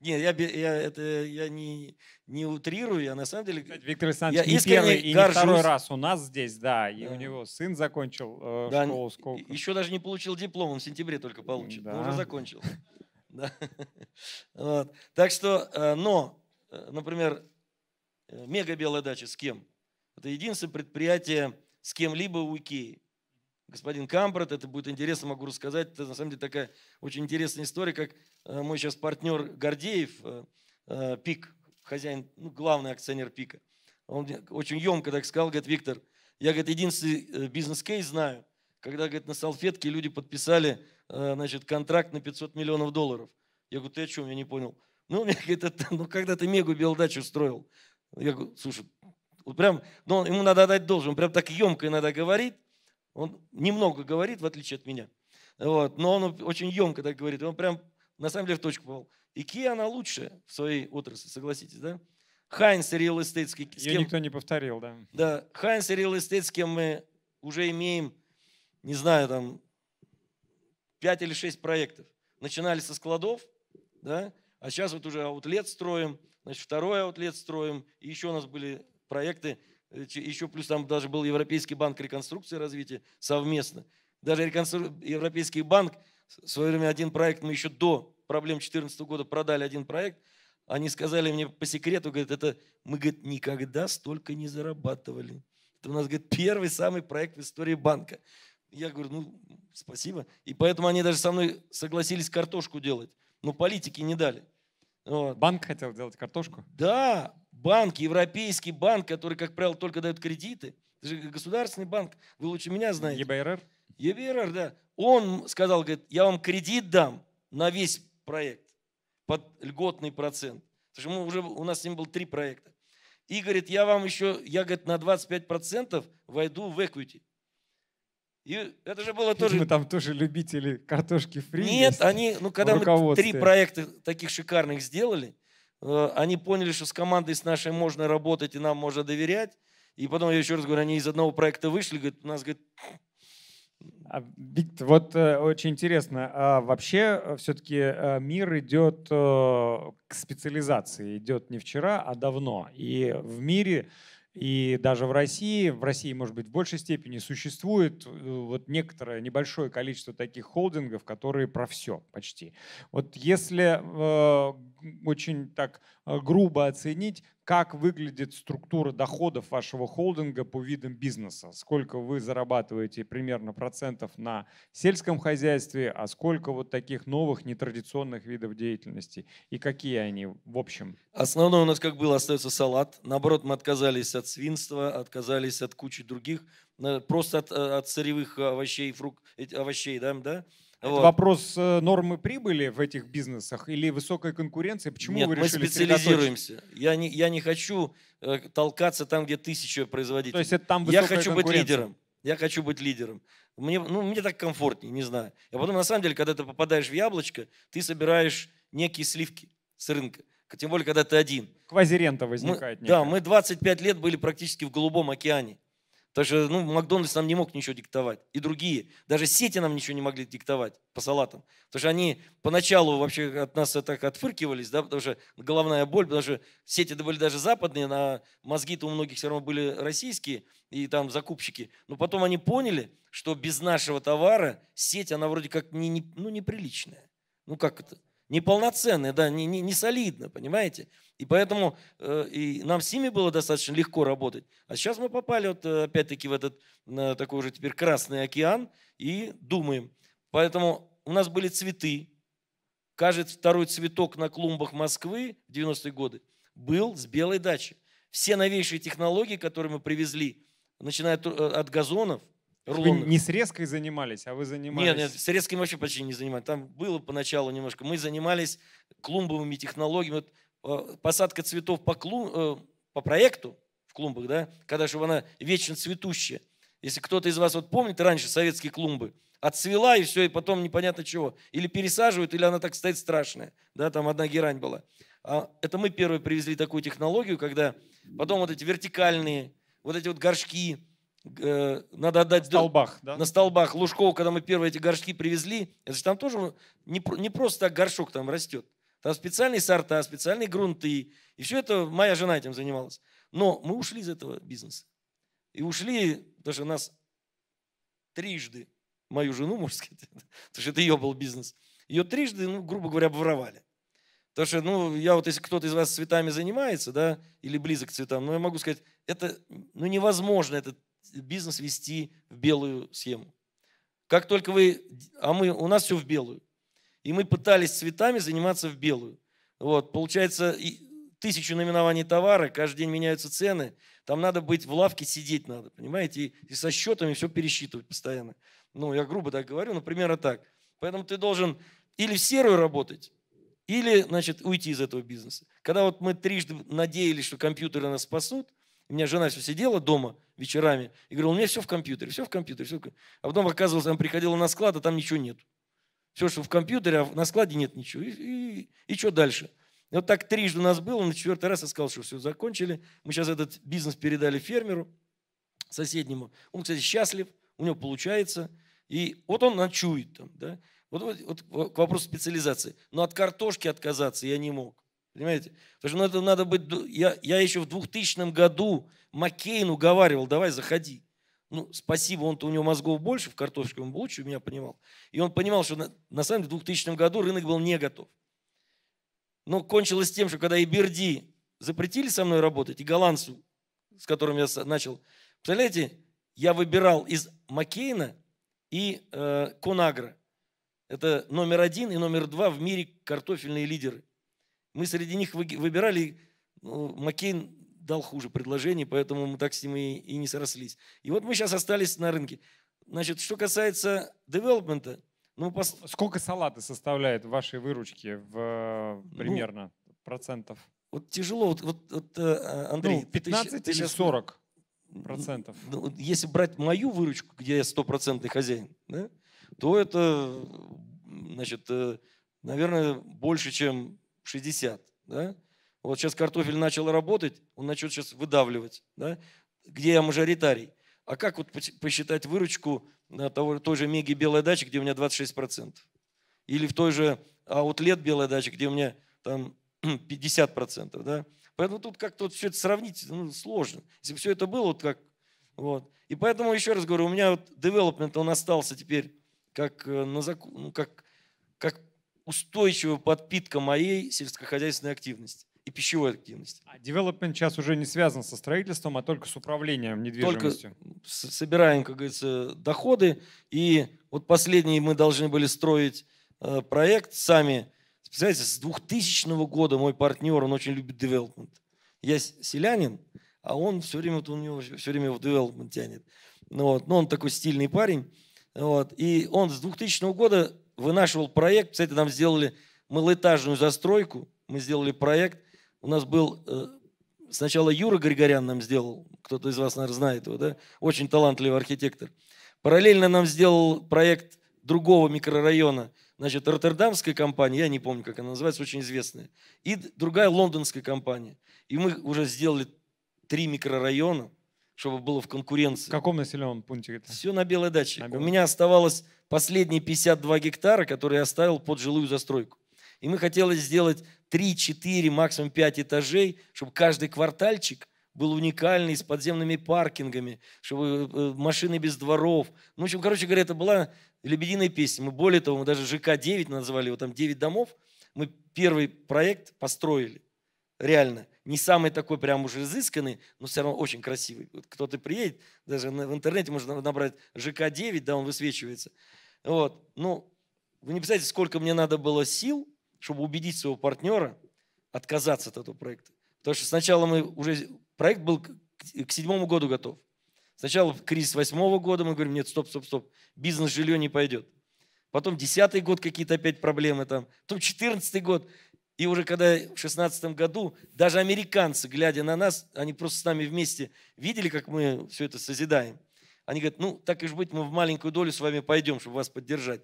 не, я, я, это, я не, не утрирую, я на самом деле... Кстати, Виктор Александрович я не первый и горжусь. не второй раз у нас здесь, да, и да. у него сын закончил э, да, школу сколько. Еще даже не получил диплом, он в сентябре только получит, да. но уже закончил. *laughs* да. вот. Так что, э, но, э, например, э, мега белая дача с кем? Это единственное предприятие с кем-либо в Икеи господин Камбрат, это будет интересно, могу рассказать. Это на самом деле такая очень интересная история, как э, мой сейчас партнер Гордеев, э, э, Пик, хозяин, ну, главный акционер Пика. Он очень емко так сказал, говорит, Виктор, я, говорит, единственный бизнес-кейс знаю, когда, говорит, на салфетке люди подписали, значит, контракт на 500 миллионов долларов. Я говорю, ты о чем, я не понял. Ну, мне говорит, это, ну, когда ты мегу белдачу строил. Я говорю, слушай, вот прям, ну, ему надо дать должен, он прям так емко иногда говорит, он немного говорит, в отличие от меня. Вот, но он очень емко так говорит. Он прям на самом деле в точку попал. Икея, она лучше в своей отрасли, согласитесь, да? Хайнс Real Estate. С кем, Ее никто не повторил, да. Да, Хайнс Real Estate, с кем мы уже имеем, не знаю, там 5 или 6 проектов. Начинали со складов, да, а сейчас вот уже аутлет строим, значит, второй аутлет строим, и еще у нас были проекты, еще плюс там даже был Европейский банк реконструкции и развития совместно. Даже реконстру... Европейский банк, в свое время один проект, мы еще до проблем 2014 года продали один проект, они сказали мне по секрету, говорят, это мы, говорит, никогда столько не зарабатывали. Это у нас, говорит, первый самый проект в истории банка. Я говорю, ну, спасибо. И поэтому они даже со мной согласились картошку делать. Но политики не дали. Вот. Банк хотел делать картошку? Да, банк, европейский банк, который, как правило, только дает кредиты, это же государственный банк, вы лучше меня знаете. ЕБРР? ЕБРР, да. Он сказал, говорит, я вам кредит дам на весь проект под льготный процент. Потому что мы уже, у нас с ним был три проекта. И говорит, я вам еще, я, говорит, на 25% войду в equity. И это же было Видимо, тоже... *laughs* там тоже любители картошки фри. Нет, они, ну когда мы три проекта таких шикарных сделали, Э, они поняли, что с командой с нашей можно работать и нам можно доверять. И потом, я еще раз говорю, они из одного проекта вышли, говорят, у нас, говорит, а, вот э, очень интересно. А вообще, э, все-таки мир идет к специализации. Идет не вчера, а давно. И в мире и даже в России, в России, может быть, в большей степени существует э, вот некоторое небольшое количество таких холдингов, которые про все почти. Вот если э, очень так Э, грубо оценить, как выглядит структура доходов вашего холдинга по видам бизнеса. Сколько вы зарабатываете примерно процентов на сельском хозяйстве, а сколько вот таких новых нетрадиционных видов деятельности и какие они в общем? Основное у нас как было остается салат. Наоборот, мы отказались от свинства, отказались от кучи других, э, просто от, э, от сырьевых овощей, фрук, овощей, да, да? Это вот. вопрос э, нормы прибыли в этих бизнесах или высокой конкуренции? Почему Нет, вы решили мы специализируемся. Я не, я не хочу э, толкаться там, где тысяча производителей. То есть это там Я хочу быть лидером. Я хочу быть лидером. Мне, ну, мне так комфортнее, не знаю. А потом, на самом деле, когда ты попадаешь в яблочко, ты собираешь некие сливки с рынка. Тем более, когда ты один. Квазирента возникает. Мы, да, мы 25 лет были практически в голубом океане. Так что, ну, Макдональдс нам не мог ничего диктовать. И другие. Даже сети нам ничего не могли диктовать по салатам. Потому что они поначалу вообще от нас так отфыркивались, да, потому что головная боль, потому что сети были даже западные, на мозги-то у многих все равно были российские, и там закупщики. Но потом они поняли, что без нашего товара сеть, она вроде как не, не, ну, неприличная. Ну как это? неполноценный, да, не, не, не солидно, понимаете? И поэтому э, и нам с ними было достаточно легко работать. А сейчас мы попали вот э, опять-таки в этот такой уже теперь Красный океан и думаем. Поэтому у нас были цветы. Кажется, второй цветок на клумбах Москвы в 90-е годы был с белой дачи. Все новейшие технологии, которые мы привезли, начиная от э, газонов – рулонов. Вы не срезкой занимались, а вы занимались... Нет, нет, срезкой мы вообще почти не занимались. Там было поначалу немножко. Мы занимались клумбовыми технологиями. Вот, э, посадка цветов по, клум, э, по проекту в клумбах, да, когда чтобы она вечно цветущая. Если кто-то из вас вот помнит раньше советские клумбы, отцвела и все, и потом непонятно чего. Или пересаживают, или она так стоит страшная. Да, там одна герань была. А это мы первые привезли такую технологию, когда потом вот эти вертикальные, вот эти вот горшки, э, надо отдать... На столбах, да? На столбах. Лужкову, когда мы первые эти горшки привезли, это же там тоже не, не просто так горшок там растет. Там специальные сорта, специальные грунты. И все это моя жена этим занималась. Но мы ушли из этого бизнеса. И ушли, даже нас трижды, мою жену, можно сказать, *laughs* потому что это ее был бизнес, ее трижды, ну, грубо говоря, обворовали. Потому что, ну, я вот, если кто-то из вас цветами занимается, да, или близок к цветам, ну, я могу сказать, это, ну, невозможно это бизнес вести в белую схему. Как только вы, а мы, у нас все в белую. И мы пытались цветами заниматься в белую. Вот, получается, тысячу номинований товара, каждый день меняются цены, там надо быть в лавке сидеть надо, понимаете, и, со счетами все пересчитывать постоянно. Ну, я грубо так говорю, но примерно так. Поэтому ты должен или в серую работать, или, значит, уйти из этого бизнеса. Когда вот мы трижды надеялись, что компьютеры нас спасут, у меня жена все сидела дома – вечерами. И говорил, у меня все в компьютере, все в компьютере. Все в компьютере. А потом оказывалось, он приходил на склад, а там ничего нет. Все, что в компьютере, а на складе нет ничего. И, и, и что дальше? И вот так трижды у нас было, на четвертый раз я сказал, что все, закончили. Мы сейчас этот бизнес передали фермеру соседнему. Он, кстати, счастлив, у него получается. И вот он ночует там, да. Вот, вот, вот к вопросу специализации. Но от картошки отказаться я не мог. Понимаете? Потому что ну, это надо быть... Я, я еще в 2000 году Маккейн уговаривал, давай заходи. Ну, спасибо, он-то у него мозгов больше в картошке, он лучше меня понимал. И он понимал, что на, на самом деле в 2000 году рынок был не готов. Но кончилось тем, что когда Иберди запретили со мной работать, и голландцу, с которым я начал... Представляете, я выбирал из Маккейна и э, Конагра. Это номер один и номер два в мире картофельные лидеры. Мы среди них выбирали, ну, Маккейн дал хуже предложений, поэтому мы так с ним и, и не срослись. И вот мы сейчас остались на рынке. Значит, что касается девелопмента, ну, пос... Сколько салаты составляет ваши выручки в, э, ну, примерно ну, процентов? Вот тяжело. Вот, вот, вот э, э, Андрей, ну, 15 ты, или ты сейчас... 40 процентов? Ну, если брать мою выручку, где я стопроцентный хозяин, да, то это, значит, наверное, больше, чем 60. Да? Вот сейчас картофель начал работать, он начнет сейчас выдавливать. Да? Где я мажоритарий? А как вот посчитать выручку на э, того, той же Меги Белой дачи, где у меня 26%? Или в той же Аутлет Белой дачи, где у меня там 50%? *clears throat* Да? Поэтому тут как-то вот все это сравнить ну, сложно. Если бы все это было, вот как... Вот. И поэтому, еще раз говорю, у меня вот development, он остался теперь как, э, на, ну, как устойчивая подпитка моей сельскохозяйственной активности и пищевой активности. А девелопмент сейчас уже не связан со строительством, а только с управлением недвижимостью. Только собираем, как говорится, доходы. И вот последний мы должны были строить э, проект сами. Представляете, с 2000 года мой партнер, он очень любит девелопмент. Я селянин, а он все время, вот у него все время в девелопмент тянет. Ну вот. Но ну он такой стильный парень. Вот. И он с 2000 года вынашивал проект. Кстати, нам сделали малоэтажную застройку. Мы сделали проект. У нас был... Э, сначала Юра Григорян нам сделал. Кто-то из вас, наверное, знает его, да? Очень талантливый архитектор. Параллельно нам сделал проект другого микрорайона. Значит, роттердамская компания, я не помню, как она называется, очень известная. И другая лондонская компания. И мы уже сделали три микрорайона – чтобы было в конкуренции. В каком населенном пункте это? Все на белой даче. На белой. У меня оставалось последние 52 гектара, которые я оставил под жилую застройку. И мы хотели сделать 3-4, максимум 5 этажей, чтобы каждый квартальчик был уникальный, с подземными паркингами, чтобы э, машины без дворов. Ну, в общем, короче говоря, это была лебединая песня. Мы, более того, мы даже ЖК-9 назвали, вот там 9 домов. Мы первый проект построили, реально – не самый такой прям уже изысканный, но все равно очень красивый. Вот кто-то приедет, даже в интернете можно набрать ЖК-9, да, он высвечивается. Вот. Ну, вы не представляете, сколько мне надо было сил, чтобы убедить своего партнера отказаться от этого проекта. Потому что сначала мы уже... Проект был к седьмому году готов. Сначала кризис восьмого года, мы говорим, нет, стоп, стоп, стоп, бизнес жилье не пойдет. Потом десятый год какие-то опять проблемы там. Потом четырнадцатый год. И уже когда в 16 году даже американцы, глядя на нас, они просто с нами вместе видели, как мы все это созидаем. Они говорят, ну, так и ж быть, мы в маленькую долю с вами пойдем, чтобы вас поддержать.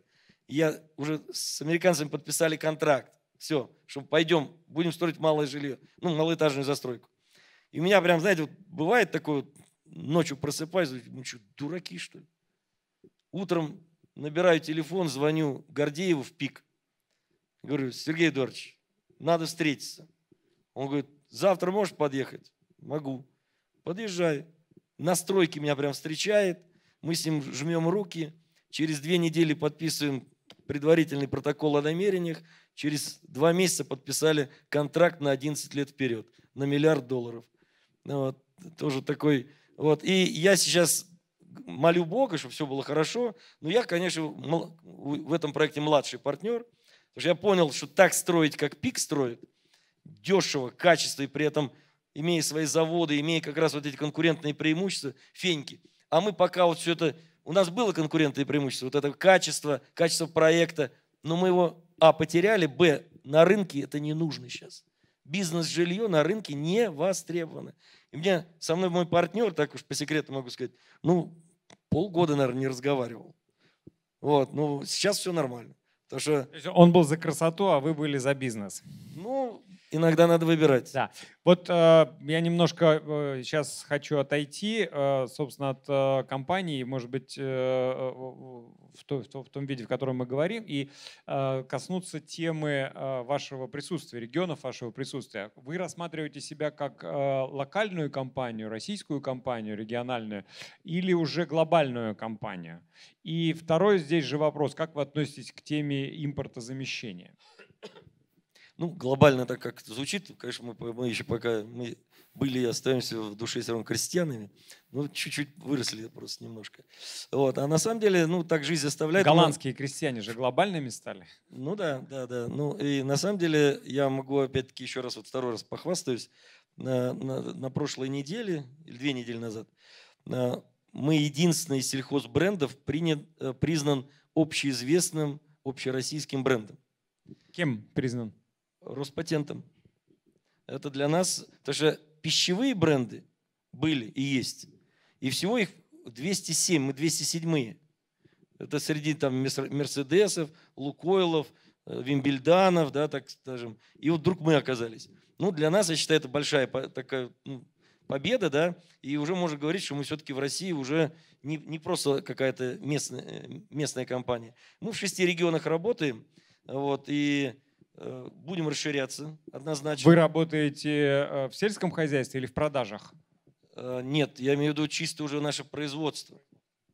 И я уже с американцами подписали контракт. Все, что пойдем, будем строить малое жилье, ну, малоэтажную застройку. И у меня прям, знаете, вот бывает такое, вот, ночью просыпаюсь, мы «Ну что, дураки, что ли? Утром набираю телефон, звоню Гордееву в пик. Говорю, Сергей Эдуардович, надо встретиться. Он говорит, завтра можешь подъехать? Могу. Подъезжай. На стройке меня прям встречает. Мы с ним жмем руки. Через две недели подписываем предварительный протокол о намерениях. Через два месяца подписали контракт на 11 лет вперед, на миллиард долларов. Ну вот, тоже такой. Вот. И я сейчас молю Бога, чтобы все было хорошо. Но я, конечно, в этом проекте младший партнер. Потому что я понял, что так строить, как пик строит, дешево, качество, и при этом имея свои заводы, имея как раз вот эти конкурентные преимущества, феньки. А мы пока вот все это... У нас было конкурентные преимущества, вот это качество, качество проекта, но мы его, а, потеряли, б, на рынке это не нужно сейчас. Бизнес-жилье на рынке не востребовано. И мне со мной мой партнер, так уж по секрету могу сказать, ну, полгода, наверное, не разговаривал. Вот, ну, сейчас все нормально. Потому что... Он был за красоту, а вы были за бизнес. Ну, Иногда надо выбирать. Да. Вот э, я немножко э, сейчас хочу отойти, э, собственно, от э, компании, может быть, э, э в, то, в, то, в том виде, в котором мы говорим, и э, коснуться темы э, вашего присутствия, регионов вашего присутствия. Вы рассматриваете себя как э, локальную компанию, российскую компанию, региональную, или уже глобальную компанию? И второй здесь же вопрос, как вы относитесь к теме импортозамещения? Ну, глобально так как звучит, конечно, мы, мы еще пока мы были и остаемся в душе все равно крестьянами, но чуть-чуть выросли просто немножко. Вот. А на самом деле, ну, так жизнь заставляет. Голландские но... крестьяне же глобальными стали. Ну да, да, да. Ну и на самом деле я могу опять-таки еще раз, вот второй раз похвастаюсь. На, на, на прошлой неделе, или две недели назад, на, э, мы единственный из сельхозбрендов принят, э, признан общеизвестным общероссийским брендом. Кем признан? Роспатентом. Это для нас, потому что пищевые бренды были и есть. И всего их 207, мы 207-е. Это среди там Мерседесов, Лукойлов, э, Вимбельданов, да, так скажем. И вот вдруг мы оказались. Ну, для нас, я считаю, это большая такая ну, победа, да, и уже можно говорить, что мы все-таки в России уже не, не просто какая-то местная, э, местная компания. Мы в шести регионах работаем, вот, и Э, будем расширяться, однозначно. Вы работаете э, в сельском хозяйстве или в продажах? Э, нет, я имею в виду чисто уже наше производство.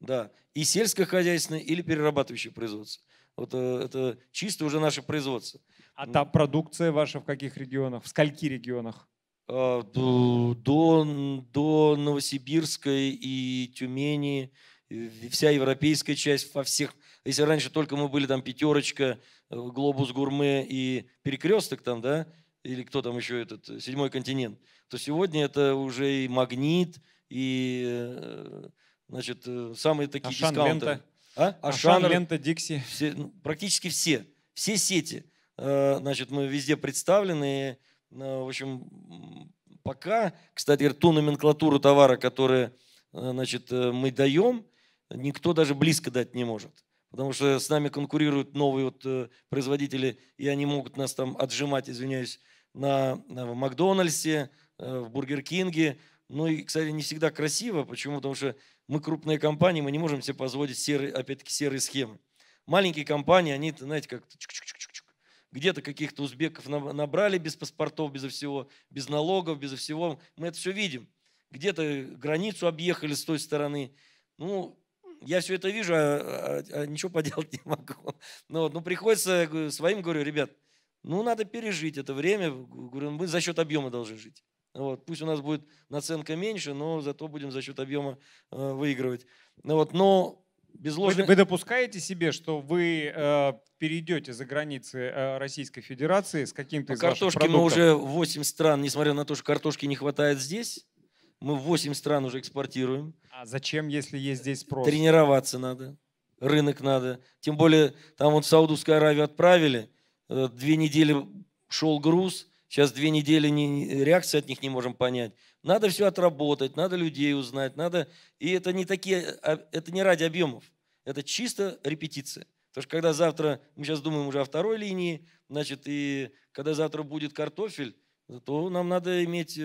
Да, и сельскохозяйственное, или перерабатывающее производство. Вот это чисто уже наше производство. А та продукция ваша в каких регионах? В скольки регионах? До, до, до Новосибирской и Тюмени, вся европейская часть во всех. Если раньше только мы были там пятерочка, Э, глобус гурме и перекресток там, да, или кто там еще этот, э, седьмой континент, то сегодня это уже и магнит, и э, значит, самые такие Ашан дискаунтеры. Лента. А? Ашан, Ашан Лента, Дикси. Все, ну, практически все, все сети. Значит, мы везде представлены. И, в общем, пока, кстати, ту номенклатуру товара, которую значит, мы даем, никто даже близко дать не может потому что с нами конкурируют новые вот э, производители, и они могут нас там отжимать, извиняюсь, на, на Макдональдсе, э, в Бургер Кинге. Ну и, кстати, не всегда красиво. Почему? Потому что мы крупные компании, мы не можем себе позволить серые, опять-таки серые схемы. Маленькие компании, они, знаете, как где-то каких-то узбеков набрали без паспортов, безо всего, без налогов, безо всего. Мы это все видим. Где-то границу объехали с той стороны. Ну, я все это вижу, а, а, а ничего поделать *laughs* не могу. Ну, ну приходится э, своим, говорю, ребят, ну надо пережить это время, говорю, мы за счет объема должны жить. Вот, пусть у нас будет наценка меньше, но зато будем за счет объема э, выигрывать. Ну, вот, но без ложной... Вы допускаете себе, что вы э, перейдете за границы э, Российской Федерации с каким-то из а картошки ваших продуктов? мы уже 8 стран, несмотря на то, что картошки не хватает здесь, мы в 8 стран уже экспортируем. А зачем, если есть здесь спрос? Тренироваться надо, рынок надо. Тем более, там вот в Саудовскую Аравию отправили, э, две недели шел груз, сейчас две недели не, реакции от них не можем понять. Надо все отработать, надо людей узнать, надо... И это не такие, а, это не ради объемов, это чисто репетиция. Потому что когда завтра, мы сейчас думаем уже о второй линии, значит, и когда завтра будет картофель, Зато нам надо иметь, э,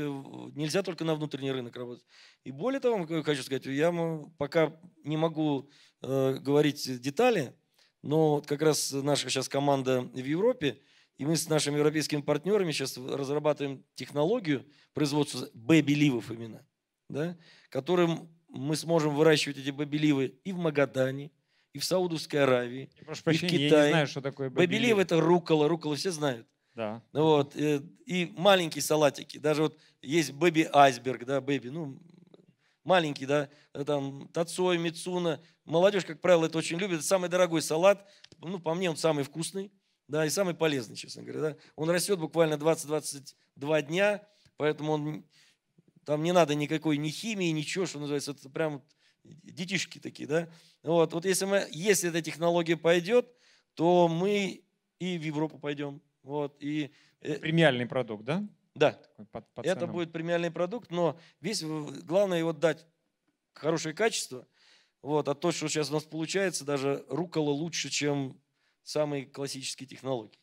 нельзя только на внутренний рынок работать. И более того, хочу сказать, я пока не могу э, говорить детали, но вот как раз наша сейчас команда в Европе, и мы с нашими европейскими партнерами сейчас разрабатываем технологию производства бэбеливов именно, да, которым мы сможем выращивать эти бэбеливы и в Магадане, и в Саудовской Аравии, и, прошу и прощения, в Китае. Я не знаю, что такое бэбелив. Бэбелив – это рукола, рукола все знают. Да. Вот, и, э, и маленькие салатики. Даже вот есть Бэби Айсберг, да, Бэби, ну, маленький, да, э, там, Тацой, Мицуна. Молодежь, как правило, это очень любит. Это самый дорогой салат. Ну, по мне, он самый вкусный, да, и самый полезный, честно говоря. Да. Он растет буквально 20-22 дня, поэтому он, там не надо никакой ни химии, ничего, что называется. Это прям детишки такие, да. Вот, вот если, мы, если эта технология пойдет, то мы и в Европу пойдем. Вот, и... Э, премиальный продукт, да? Да, по, по это будет премиальный продукт, но весь, главное его дать хорошее качество. Вот, а то, что сейчас у нас получается, даже руколо лучше, чем самые классические технологии.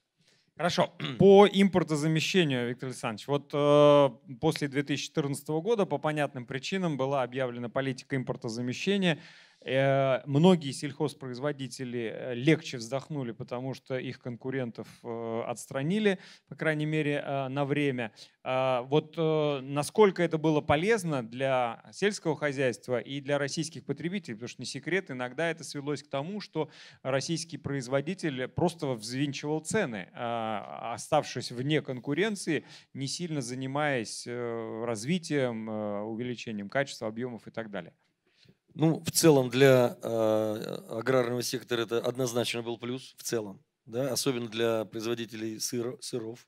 Хорошо. *clears throat* По импортозамещению, Виктор Александрович, вот э, после 2014 года по понятным причинам была объявлена политика импортозамещения. Э, многие сельхозпроизводители э, легче вздохнули, потому что их конкурентов э, отстранили, по крайней мере, на время. А, вот насколько это было полезно для сельского хозяйства и для российских потребителей, потому что не секрет, иногда это свелось к тому, что российский производитель просто взвинчивал цены, а, оставшись вне конкуренции, не сильно занимаясь развитием, увеличением качества, объемов и так далее. Ну, в целом для э, аграрного сектора это однозначно был плюс, в целом, да, особенно для производителей сыро, сыров.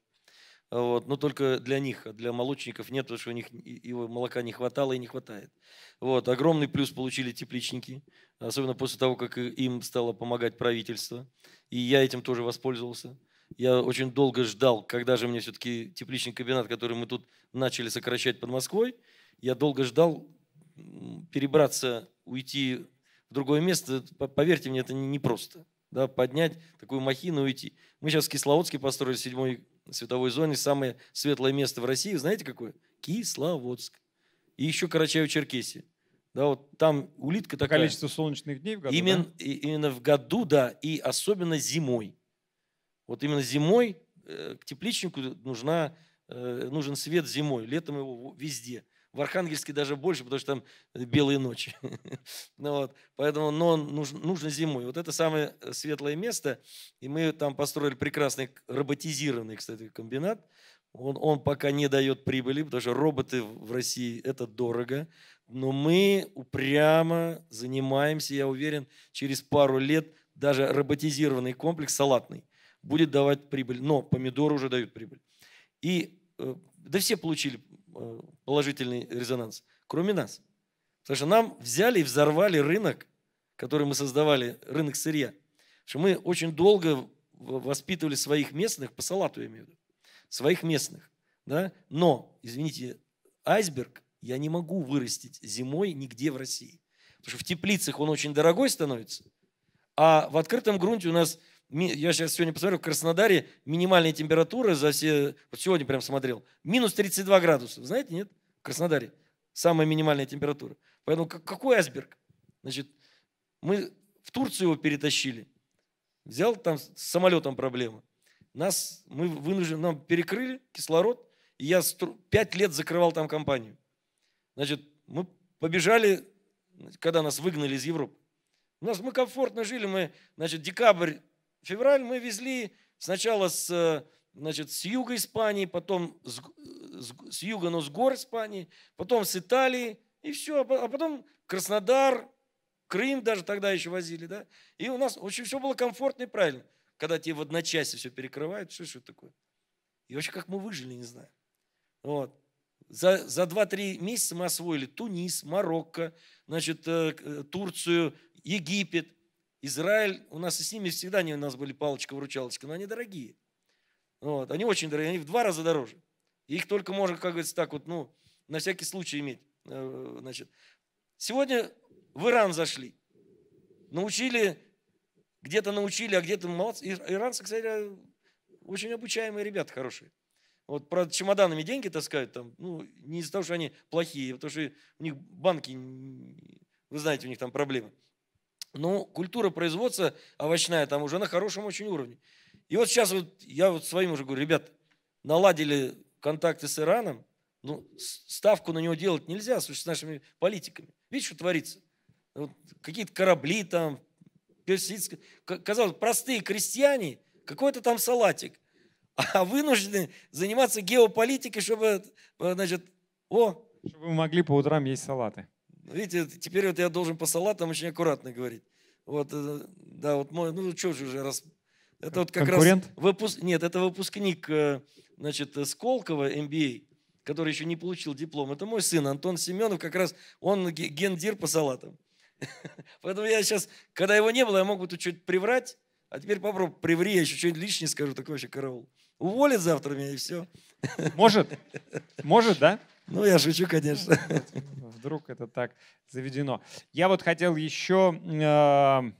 Вот, но только для них, а для молочников нет, потому что у них его молока не хватало и не хватает. Вот, огромный плюс получили тепличники, особенно после того, как им стало помогать правительство. И я этим тоже воспользовался. Я очень долго ждал, когда же мне все-таки тепличный кабинет, который мы тут начали сокращать под Москвой, я долго ждал, перебраться, уйти в другое место, поверьте мне, это непросто. Да, поднять такую махину и уйти. Мы сейчас в Кисловодске построили седьмой световой зоне самое светлое место в России. Знаете, какое? Кисловодск. И еще Карачаево-Черкесия. Да, вот там улитка такая. Количество солнечных дней в году. Именно, да? именно в году, да, и особенно зимой. Вот именно зимой э, к тепличнику нужна, э, нужен свет зимой, летом его везде. В Архангельске даже больше, потому что там белые ночи. *laughs* Ну вот. Поэтому но нужно, нужно зимой. Вот это самое светлое место. И мы там построили прекрасный роботизированный, кстати, комбинат. Он, он пока не дает прибыли, потому что роботы в России это дорого. Но мы упрямо занимаемся, я уверен, через пару лет даже роботизированный комплекс салатный будет давать прибыль. Но помидоры уже дают прибыль. И э, да все получили э, положительный резонанс, кроме нас. Потому что нам взяли и взорвали рынок, который мы создавали, рынок сырья. Потому что мы очень долго воспитывали своих местных, по салату я имею в виду, своих местных. Да? Но, извините, айсберг я не могу вырастить зимой нигде в России. Потому что в теплицах он очень дорогой становится, а в открытом грунте у нас – я сейчас сегодня посмотрел, в Краснодаре минимальные температуры за все, вот сегодня прям смотрел, минус 32 градуса. знаете, нет? В Краснодаре самая минимальная температура. Поэтому какой айсберг? Значит, мы в Турцию его перетащили. Взял там с самолетом проблема. Нас, мы вынуждены, нам перекрыли кислород, и я пять лет закрывал там компанию. Значит, мы побежали, когда нас выгнали из Европы. У нас мы комфортно жили, мы, значит, декабрь февраль мы везли сначала с, э, значит, с юга Испании, потом с, э, с, с юга, но с гор Испании, потом с Италии, и все. А, а потом Краснодар, Крым даже тогда еще возили, да? И у нас очень все было комфортно и правильно. Когда тебе в одночасье все перекрывают, что что такое? И вообще, как мы выжили, не знаю. Вот. За, за 2-3 месяца мы освоили Тунис, Марокко, значит, э, Турцию, Египет. Израиль, у нас и с ними всегда не у нас были палочка-выручалочка, но они дорогие. Вот, они очень дорогие, они в два раза дороже. их только можно, как говорится, так вот, ну, на всякий случай иметь. Э, значит, сегодня в Иран зашли. Научили, где-то научили, а где-то молодцы. Иранцы, кстати, очень обучаемые ребята хорошие. Вот про чемоданами деньги таскают там, ну, не из-за того, что они плохие, а потому что у них банки, вы знаете, у них там проблемы. Ну, культура производства овощная там уже на хорошем очень уровне. И вот сейчас вот я вот своим уже говорю, ребят, наладили контакты с Ираном, ну, ставку на него делать нельзя, с нашими политиками. Видишь, что творится? Вот какие-то корабли там, персидские. Казалось, простые крестьяне, какой-то там салатик, *laughs* а вынуждены заниматься геополитикой, чтобы, э, значит, о... Чтобы вы могли по утрам есть салаты. Видите, теперь вот я должен по салатам очень аккуратно говорить. Вот, э, да, вот мой, ну что же уже раз... Это вот как Конкурент? раз выпуск... Нет, это выпускник, э, значит, э, Сколково MBA, а, который еще не получил диплом. Это мой сын Антон Семенов, как раз он гендир по салатам. *laughs* Поэтому я сейчас, когда его не было, я мог бы тут что-то приврать, а теперь попробуй приври, я еще что-нибудь лишнее скажу, такой вообще караул. Уволят завтра меня и все. Может, может, да? Ну, я шучу, конечно. Вдруг это так заведено. Я вот хотел еще э,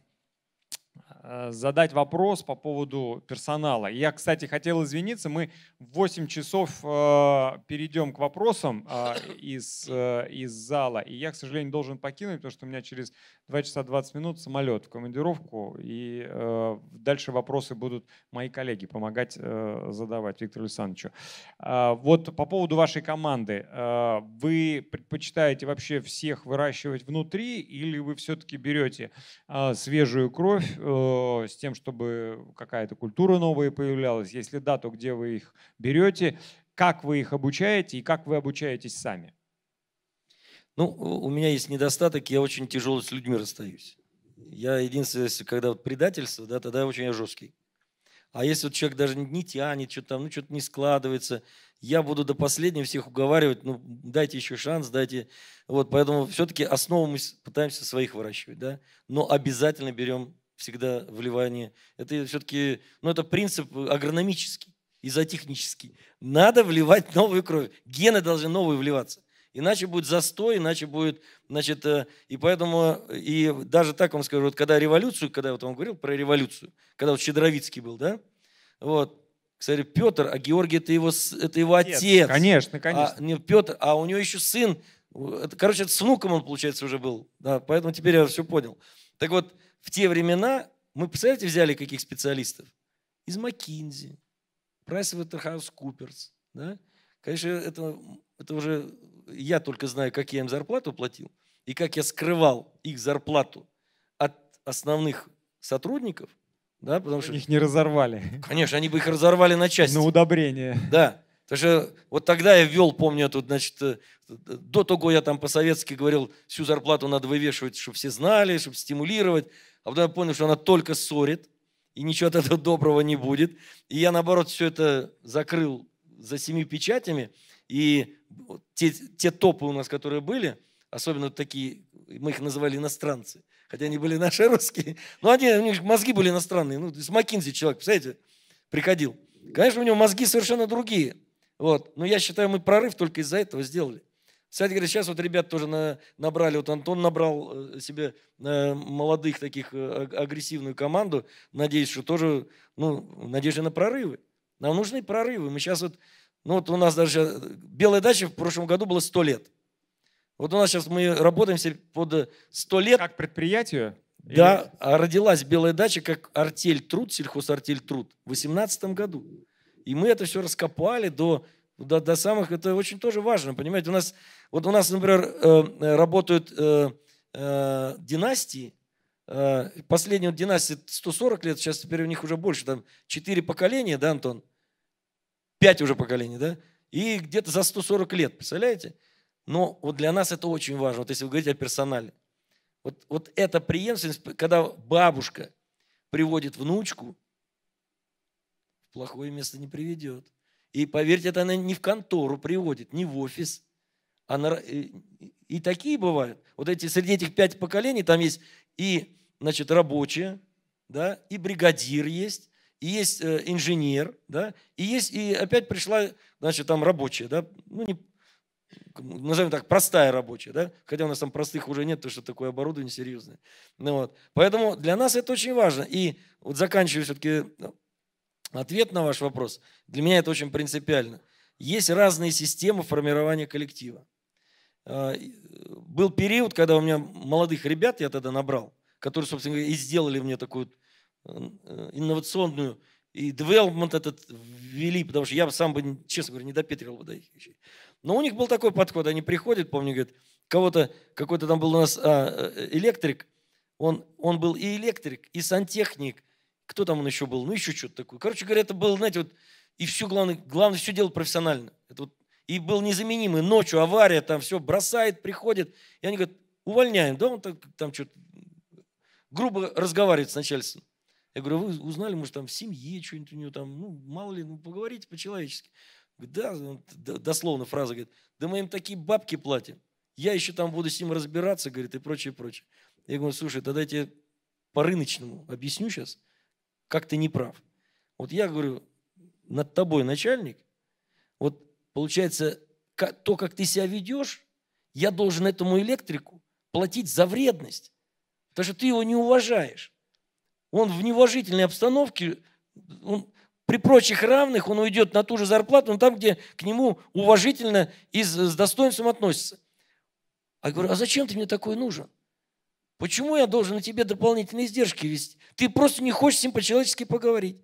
Э, задать вопрос по поводу персонала. Я, кстати, хотел извиниться, мы в 8 часов э, перейдем к вопросам э, из, из зала. И я, к сожалению, должен покинуть, потому что у меня через 2 часа 20 минут самолет в командировку. И дальше вопросы будут мои коллеги помогать задавать Виктору Александровичу. Вот по поводу вашей команды. Вы предпочитаете вообще всех выращивать внутри или вы все-таки берете свежую кровь, с тем, чтобы какая-то культура новая появлялась? Если да, то где вы их берете? Как вы их обучаете и как вы обучаетесь сами? Ну, у меня есть недостаток, я очень тяжело с людьми расстаюсь. Я единственное, когда вот предательство, да, тогда очень я жесткий. А если вот человек даже не тянет, что-то там, ну, что-то не складывается, я буду до последнего всех уговаривать, ну, дайте еще шанс, дайте. Вот, поэтому все-таки основу мы пытаемся своих выращивать, да, но обязательно берем всегда вливание Это все-таки, ну это принцип агрономический, изотехнический. Надо вливать новую кровь. Гены должны новые вливаться. Иначе будет застой, иначе будет, значит, э, и поэтому, э, и даже так вам скажу, вот когда революцию, когда я вот вам говорил про революцию, когда вот Щедровицкий был, да, вот, кстати, Петр, а Георгий это его, это его отец. Нет, конечно, конечно. А, не Петр, а у него еще сын, э, это, короче, это с внуком он, получается, уже был, да, поэтому теперь я все понял. Так вот, в те времена мы, представляете, взяли каких специалистов? Из Маккинзи, Куперс, Да? Конечно, это, это уже я только знаю, как я им зарплату платил и как я скрывал их зарплату от основных сотрудников. Да, потому что, что их не разорвали. Конечно, они бы их разорвали на части. На удобрение. Да. Потому что вот тогда я ввел, помню, тут, значит, э, до того я там по-советски говорил, всю зарплату надо вывешивать, чтобы все знали, чтобы стимулировать. А потом я понял, что она только ссорит, и ничего от этого доброго не будет. И я, наоборот, все это закрыл за семи печатями. И те, те топы у нас, которые были, особенно такие, мы их называли иностранцы, хотя они были наши русские, но они, у них мозги были иностранные. Ну, с Маккинзи человек, представляете, приходил. Конечно, у него мозги совершенно другие. Вот. Но я считаю, мы прорыв только из-за этого сделали. Кстати говоря, сейчас вот ребят тоже на, набрали, вот Антон набрал э, себе э, молодых таких э, агрессивную команду, надеюсь, что тоже, ну, надежда на прорывы. Нам нужны прорывы. Мы сейчас вот, ну вот у нас даже Белая дача в прошлом году была 100 лет. Вот у нас сейчас мы работаем под 100 лет. Как предприятие? Да, Или... А родилась Белая дача как артель труд, сельхозартель труд в 18 году. И мы это все раскопали до, ну, до, до самых... Это очень тоже важно, понимаете? У нас, вот у нас, например, э, э, работают э, династии. Э, последняя династия 140 лет, сейчас теперь у них уже больше, там 4 поколения, да, Антон? 5 уже поколений, да? И где-то за 140 лет, представляете? Но вот для нас это очень важно, вот если вы говорите о персонале. Вот, вот эта преемственность, когда бабушка приводит внучку, плохое место не приведет. И поверьте, это она не в контору приводит, не в офис. Она... И такие бывают. Вот эти, среди этих пять поколений там есть и значит, рабочие, да, и бригадир есть, и есть э, инженер, да, и есть, и опять пришла, значит, там рабочая, да, ну, не, назовем так, простая рабочая, да, хотя у нас там простых уже нет, потому что такое оборудование серьезное. Ну, вот. Поэтому для нас это очень важно. И вот заканчиваю все-таки ну, Ответ на ваш вопрос, для меня это очень принципиально. Есть разные системы формирования коллектива. А, был период, когда у меня молодых ребят я тогда набрал, которые, собственно говоря, и сделали мне такую э, инновационную и девелопмент этот ввели, потому что я сам бы, честно говоря, не допетрил бы до их вещей. Но у них был такой подход, они приходят, помню, говорят, кого-то, какой-то там был у нас а, э, э, электрик, он, он был и электрик, и сантехник, кто там он еще был? Ну, еще что-то такое. Короче говоря, это было, знаете, вот, и все, главное, главное, все делал профессионально. Это вот, и был незаменимый. Ночью авария, там все, бросает, приходит. И они говорят, увольняем. Да, он так, там что-то грубо разговаривает с начальством. Я говорю, вы узнали, может, там в семье что-нибудь у него там, ну, мало ли, ну, поговорите по-человечески. Да, дословно фраза говорит, да мы им такие бабки платим. Я еще там буду с ним разбираться, говорит, и прочее, прочее. Я говорю, слушай, тогда я тебе по-рыночному объясню сейчас как ты не прав. Вот я говорю, над тобой начальник, вот получается, то, как ты себя ведешь, я должен этому электрику платить за вредность, потому что ты его не уважаешь. Он в неуважительной обстановке, он, при прочих равных он уйдет на ту же зарплату, но там, где к нему уважительно и с достоинством относятся. А я говорю, а зачем ты мне такой нужен? Почему я должен на тебе дополнительные издержки вести, ты просто не хочешь с ним по-человечески поговорить.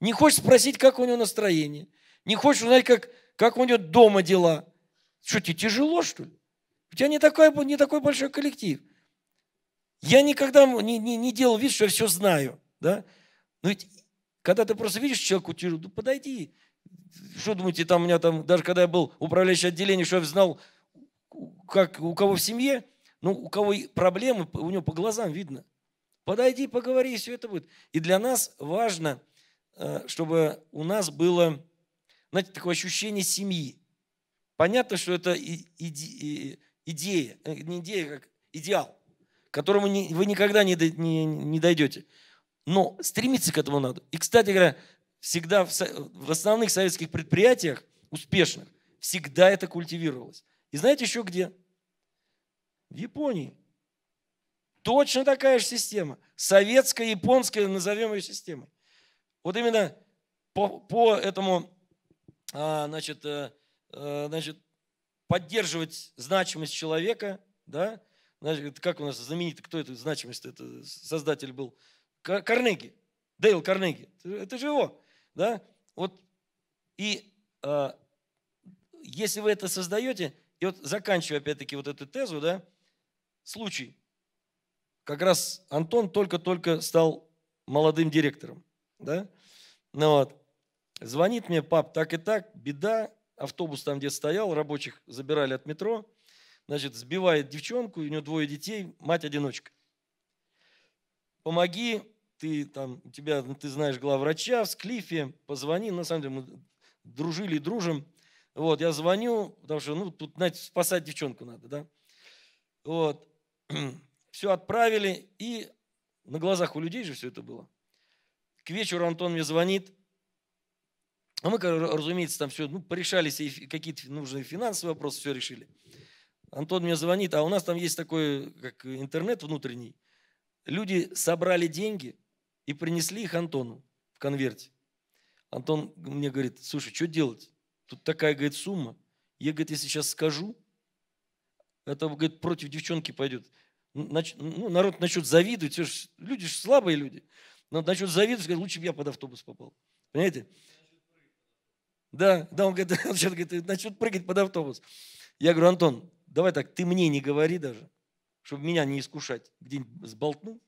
Не хочешь спросить, как у него настроение. Не хочешь узнать, как, как у него дома дела. Что, тебе тяжело, что ли? У тебя не такой, не такой большой коллектив. Я никогда не, не, не делал вид, что я все знаю. Да? Но ведь когда ты просто видишь человеку тяжело, подойди. Что думаете, там у меня там, даже когда я был управляющий отделением, что я знал, как, у кого в семье, ну, у кого проблемы, у него по глазам видно. Подойди, поговори, все это будет. И для нас важно, э, чтобы у нас было, знаете, такое ощущение семьи. Понятно, что это идея, э, не идея, как идеал, к которому вы никогда не дойдете. Но стремиться к этому надо. И, кстати говоря, всегда в основных советских предприятиях успешных всегда это культивировалось. И знаете еще где? В Японии. Точно такая же система. Советская, японская, назовем ее системой. Вот именно по, по этому, а, значит, а, значит, поддерживать значимость человека, да, значит, как у нас знаменитый, кто это значимость, это создатель был, Карнеги, Дейл Карнеги, это же его, да, вот, и а, если вы это создаете, и вот заканчивая опять-таки вот эту тезу, да, случай – как раз Антон только-только стал молодым директором, да? Ну вот, звонит мне пап, так и так, беда, автобус там, где стоял, рабочих забирали от метро, значит, сбивает девчонку, у нее двое детей, мать-одиночка. Помоги, ты там, у тебя, ты знаешь главврача в Склифе, позвони, на самом деле мы дружили и дружим, вот, я звоню, потому что, ну, тут, знаете, спасать девчонку надо, да, вот, все отправили, и на глазах у людей же все это было. К вечеру Антон мне звонит, а мы, разумеется, там все, ну, порешали какие-то нужные финансовые вопросы, все решили. Антон мне звонит, а у нас там есть такой, как интернет внутренний. Люди собрали деньги и принесли их Антону в конверте. Антон мне говорит, слушай, что делать? Тут такая, говорит, сумма. Я, говорит, если сейчас скажу, это, говорит, против девчонки пойдет нач, ну, народ начнет завидовать, все ж, люди же слабые люди. Народ начнет завидовать, сказать, лучше бы я под автобус попал. Понимаете? Да, да, он говорит, *laughs* он говорит, начнет прыгать под автобус. Я говорю, Антон, давай так, ты мне не говори даже, чтобы меня не искушать. Где-нибудь сболтну,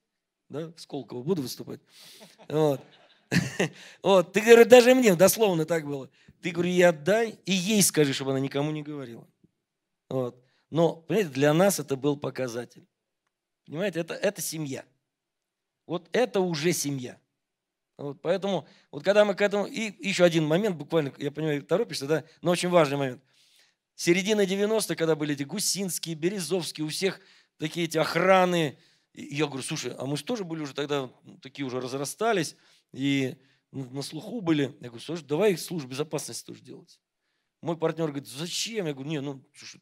да, в Сколково буду выступать. Вот. *laughs* Вот, ты, говорю, даже мне, дословно так было. Ты, говорю, я отдай, и ей скажи, чтобы она никому не говорила. Вот. Но, понимаете, для нас это был показатель. Понимаете, это, это семья. Вот это уже семья. Вот поэтому, вот когда мы к этому... И еще один момент, буквально, я понимаю, торопишься, да? Но очень важный момент. Середина 90-х, когда были эти Гусинские, Березовские, у всех такие эти охраны. И я говорю, слушай, а мы же тоже были уже тогда, ну, такие уже разрастались, и на слуху были. Я говорю, слушай, давай их службу безопасности тоже делать. Мой партнер говорит, зачем? Я говорю, не, ну, слушай,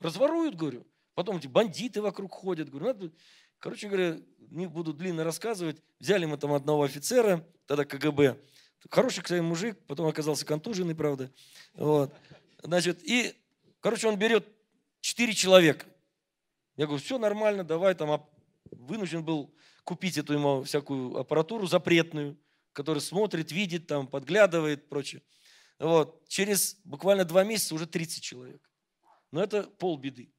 разворуют, говорю. Потом эти бандиты вокруг ходят. Говорю, надо... Короче говоря, не буду длинно рассказывать. Взяли мы там одного офицера, тогда КГБ. Хороший, кстати, мужик, потом оказался контуженный, правда. Вот. Значит, и, короче, он берет четыре человека. Я говорю, все нормально, давай там. Вынужден был купить эту ему всякую аппаратуру запретную, которая смотрит, видит, там, подглядывает, прочее. Вот. Через буквально два месяца уже 30 человек. Но это полбеды.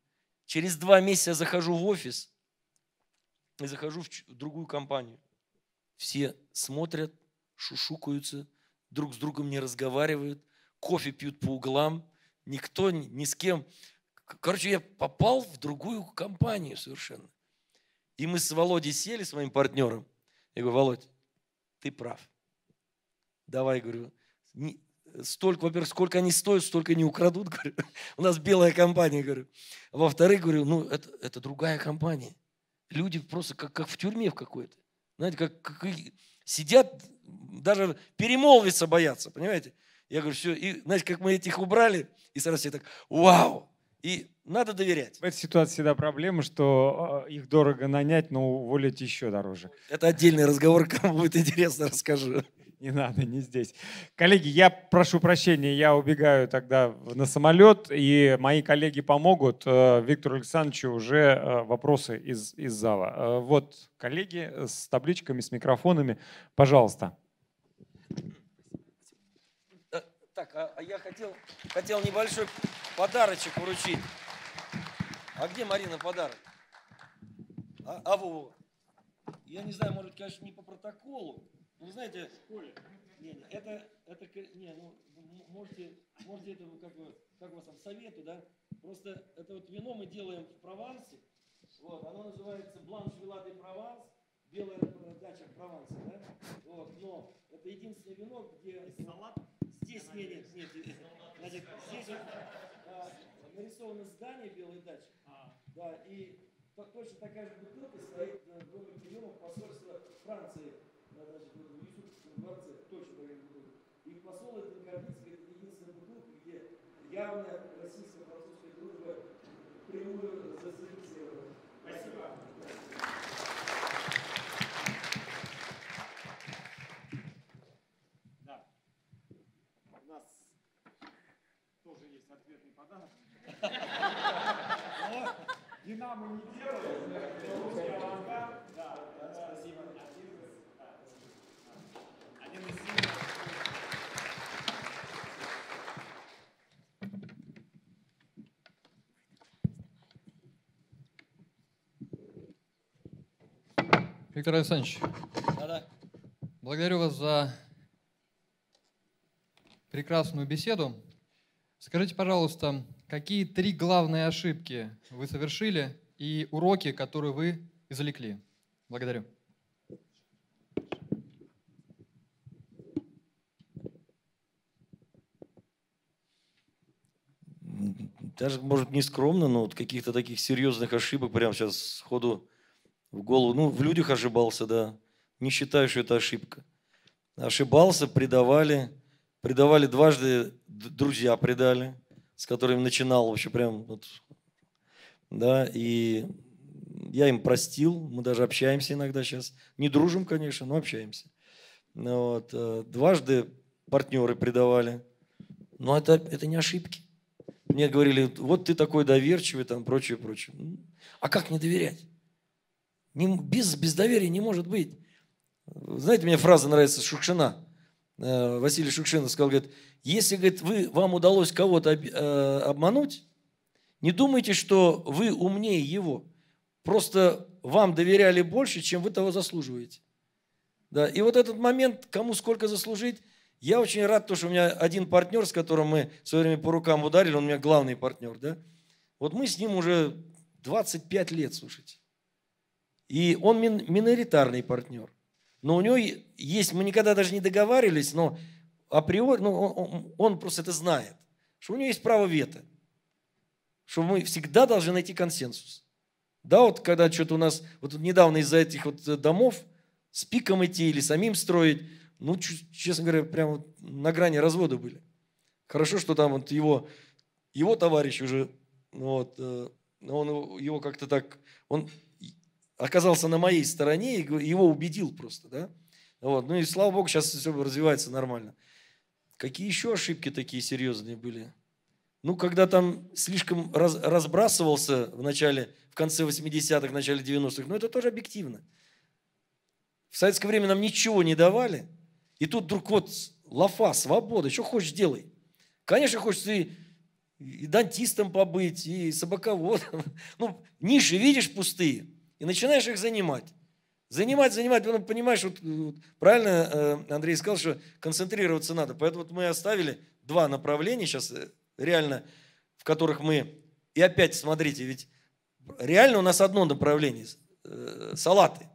Через два месяца захожу в офис и захожу в другую компанию. Все смотрят, шушукаются, друг с другом не разговаривают, кофе пьют по углам, никто ни с кем. Короче, я попал в другую компанию совершенно. И мы с Володей сели, с моим партнером. Я говорю, Володь, ты прав. Давай, говорю, не, столько, во-первых, сколько они стоят, столько не украдут, *laughs* говорю. У нас белая компания, говорю. Во-вторых, говорю, ну, это, это другая компания. Люди просто как, как в тюрьме в какой-то. Знаете, как, как сидят, даже перемолвиться боятся, понимаете? Я говорю, все, и знаете, как мы этих убрали, и сразу все так, вау, и надо доверять. В этой ситуации всегда проблема, что а, их дорого нанять, но уволить еще дороже. Это отдельный разговор, *laughs* кому будет интересно, расскажу. *laughs* Не надо, не здесь. Коллеги, я прошу прощения, я убегаю тогда на самолет, и мои коллеги помогут. Э, Виктору Александровичу уже э, вопросы из, из зала. Э, вот коллеги с табличками, с микрофонами, пожалуйста. Так, а, а я хотел, хотел небольшой подарочек вручить. А где Марина подарок? А, а Вова? Я не знаю, может, конечно, не по протоколу, вы знаете, в школе. Не, не, это, это, не, ну, можете, можете это, как, бы, как вас там, совету, да? Просто это вот вино мы делаем в Провансе. Вот, оно называется Бланш Вилады Прованс. Белая дача в Провансе, да? Вот, но это единственное вино, где... салат? Здесь, нет, нет, нет. Значит, здесь вот, а, нарисовано здание белой дачи. А. Да, и точно такая же бутылка стоит э, в доме приемов посольства Франции на даче в Юсупском дворце, точно проверил бутылку. И посол этой гордится, это единственная бутылка, где явная российская, французская дружба прямую зафиксирована. Спасибо. Да. У нас тоже есть ответный подарок. Но Динамо не делает. Виктор Александрович, Да-да. благодарю вас за прекрасную беседу. Скажите, пожалуйста, какие три главные ошибки вы совершили и уроки, которые вы извлекли? Благодарю. Даже, может, не скромно, но вот каких-то таких серьезных ошибок прямо сейчас сходу ходу в голову. Ну, в людях ошибался, да. Не считаю, что это ошибка. Ошибался, предавали. Предавали дважды, друзья предали, с которыми начинал вообще прям вот, да, и я им простил, мы даже общаемся иногда сейчас. Не дружим, конечно, но общаемся. Ну вот. Э, дважды партнеры предавали. Но это, это не ошибки. Мне говорили, вот ты такой доверчивый, там, прочее, прочее. А как не доверять? Не, без, без доверия не может быть. Знаете, мне фраза нравится Шукшина. Э, Василий Шукшин сказал, говорит, если говорит, вы, вам удалось кого-то э, обмануть, не думайте, что вы умнее его. Просто вам доверяли больше, чем вы того заслуживаете. Да. И вот этот момент, кому сколько заслужить, я очень рад, потому что у меня один партнер, с которым мы в свое время по рукам ударили, он у меня главный партнер. Да? Вот мы с ним уже 25 лет, слушайте. И он мин, миноритарный партнер. Но у него есть, мы никогда даже не договаривались, но априори, ну, он, он просто это знает, что у него есть право вето, что мы всегда должны найти консенсус. Да, вот когда что-то у нас, вот недавно из-за этих вот э, домов с пиком идти или самим строить, ну, честно говоря, прямо на грани развода были. Хорошо, что там вот его, его товарищ уже, ну вот, э, он его как-то так, он оказался на моей стороне и его убедил просто, да. Вот. Ну и слава богу, сейчас все развивается нормально. Какие еще ошибки такие серьезные были? Ну, когда там слишком раз, разбрасывался в начале, в конце 80-х, начале 90-х, ну это тоже объективно. В советское время нам ничего не давали, и тут вдруг вот лафа, свобода, что хочешь делай. Конечно, хочется и, и дантистом побыть, и собаководом. *laughs* Ну, ниши, видишь, пустые – и начинаешь их занимать. Занимать, занимать, потом понимаешь, вот, э, вот, правильно э, Андрей сказал, что концентрироваться надо. Поэтому вот мы оставили два направления сейчас э, реально, в которых мы... И опять смотрите, ведь реально у нас одно направление – салаты,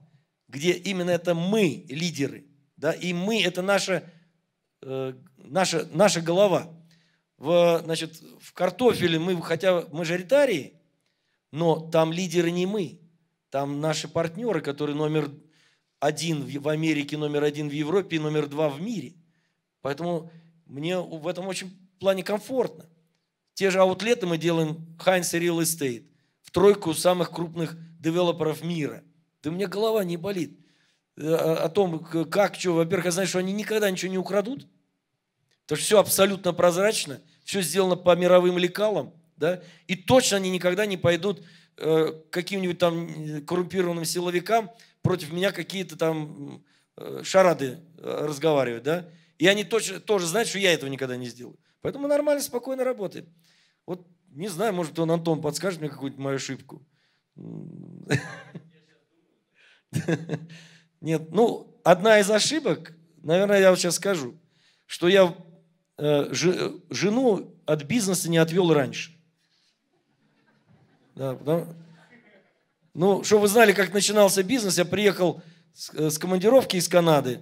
где именно это мы лидеры, да, и мы – это наша, наша, наша голова. В, значит, в картофеле мы, хотя мажоритарии, но там лидеры не мы – там наши партнеры, которые номер один в Америке, номер один в Европе и номер два в мире. Поэтому мне в этом очень плане комфортно. Те же аутлеты мы делаем Heinz Real Estate в тройку самых крупных девелоперов мира. Да у меня голова не болит э, о том, как, что. Во-первых, я знаю, что они никогда ничего не украдут, потому что все абсолютно прозрачно, все сделано по мировым лекалам, да, и точно они никогда не пойдут Э, каким-нибудь там э, коррумпированным силовикам против меня какие-то там э, шарады разговаривать, да? И они точно, тоже знают, что я этого никогда не сделаю. Поэтому нормально, спокойно работаем. Вот не знаю, может, он Антон подскажет мне какую-то мою ошибку. *laughs* Нет, ну, одна из ошибок, наверное, я вот сейчас скажу, что я жену от бизнеса не отвел раньше. Да, потому... Ну, чтобы вы знали, как начинался бизнес, я приехал с, э, с командировки из Канады,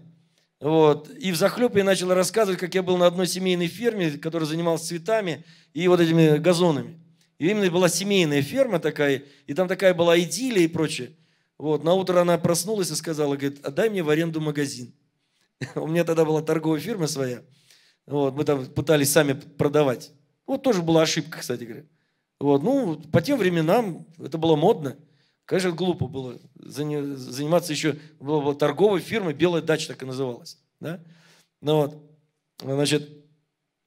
вот, и в захлеб я начал рассказывать, как я был на одной семейной ферме, которая занималась цветами и вот этими газонами. И именно была семейная ферма такая, и там такая была идиллия и прочее. Вот, на утро она проснулась и сказала, говорит, отдай «А мне в аренду магазин. *laughs* У меня тогда была торговая фирма своя. Вот, мы там пытались сами продавать. Вот тоже была ошибка, кстати говоря. Вот. Ну, по тем временам это было модно. Конечно, глупо было заниматься еще было торговой фирмой, «Белая дача» так и называлась. Да? Ну вот, значит,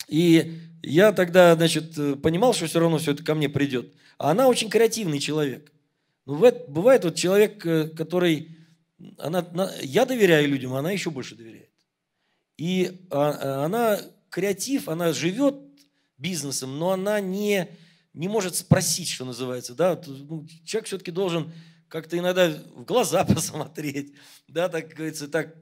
и я тогда, значит, понимал, что все равно все это ко мне придет. А она очень креативный человек. Ну, бывает вот человек, э, который... Она, я доверяю людям, а она еще больше доверяет. И а, а, она креатив, она живет бизнесом, но она не не может спросить, что называется. Да? Ну, человек все-таки должен как-то иногда в глаза *laughs* посмотреть, да, так говорится, так,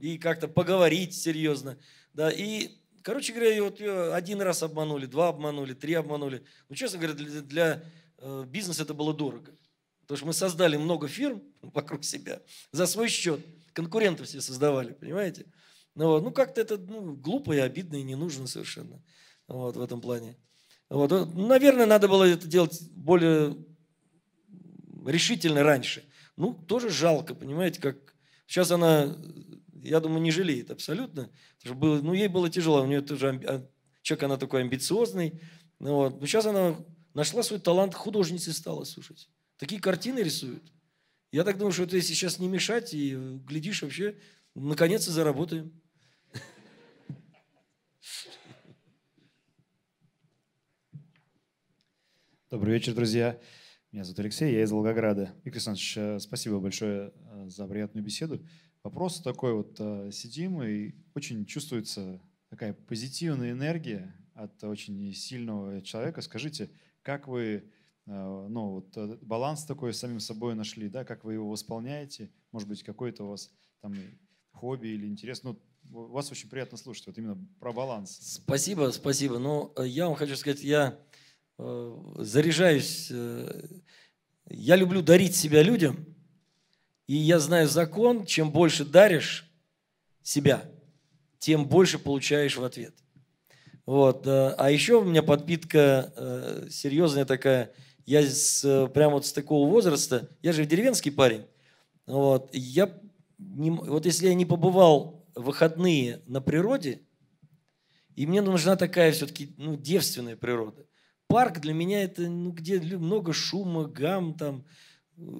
и как-то поговорить серьезно. Да? И, короче говоря, вот ее один раз обманули, два обманули, три обманули. Ну, честно говоря, для, для э, бизнеса это было дорого. Потому что мы создали много фирм *laughs* вокруг себя за свой счет. Конкурентов все создавали, понимаете? Ну, вот. ну как-то это ну, глупо и обидно и не нужно совершенно вот, в этом плане. Вот. Ну, наверное, надо было это делать более решительно раньше. Ну, тоже жалко, понимаете, как сейчас она, я думаю, не жалеет абсолютно. Потому что было, ну, ей было тяжело, у нее тоже амби... А, человек, она такой амбициозный. Ну, вот. Но сейчас она нашла свой талант художницы стала, слушать. Такие картины рисуют. Я так думаю, что это если сейчас не мешать, и э, глядишь, вообще наконец-то заработаем. Добрый вечер, друзья. Меня зовут Алексей, я из Волгограда. Игорь Александрович, э, спасибо большое э, за приятную беседу. Вопрос такой вот. Э, Сидим, и очень чувствуется такая позитивная энергия от очень сильного человека. Скажите, как вы ну, вот, баланс такой с самим собой нашли, да, как вы его восполняете, может быть, какой-то у вас там хобби или интерес, ну, вас очень приятно слушать, вот именно про баланс. Спасибо, спасибо. Ну, я вам хочу сказать, я Э, заряжаюсь, э, я люблю дарить себя людям, и я знаю закон, чем больше даришь себя, тем больше получаешь в ответ. Вот. Э, а еще у меня подпитка серьезная такая. Я с, прямо вот с такого возраста, я же деревенский парень, вот, я не, вот если я не побывал выходные на природе, и мне нужна такая все-таки ну, девственная природа, парк для меня это ну, где много шума, гам там.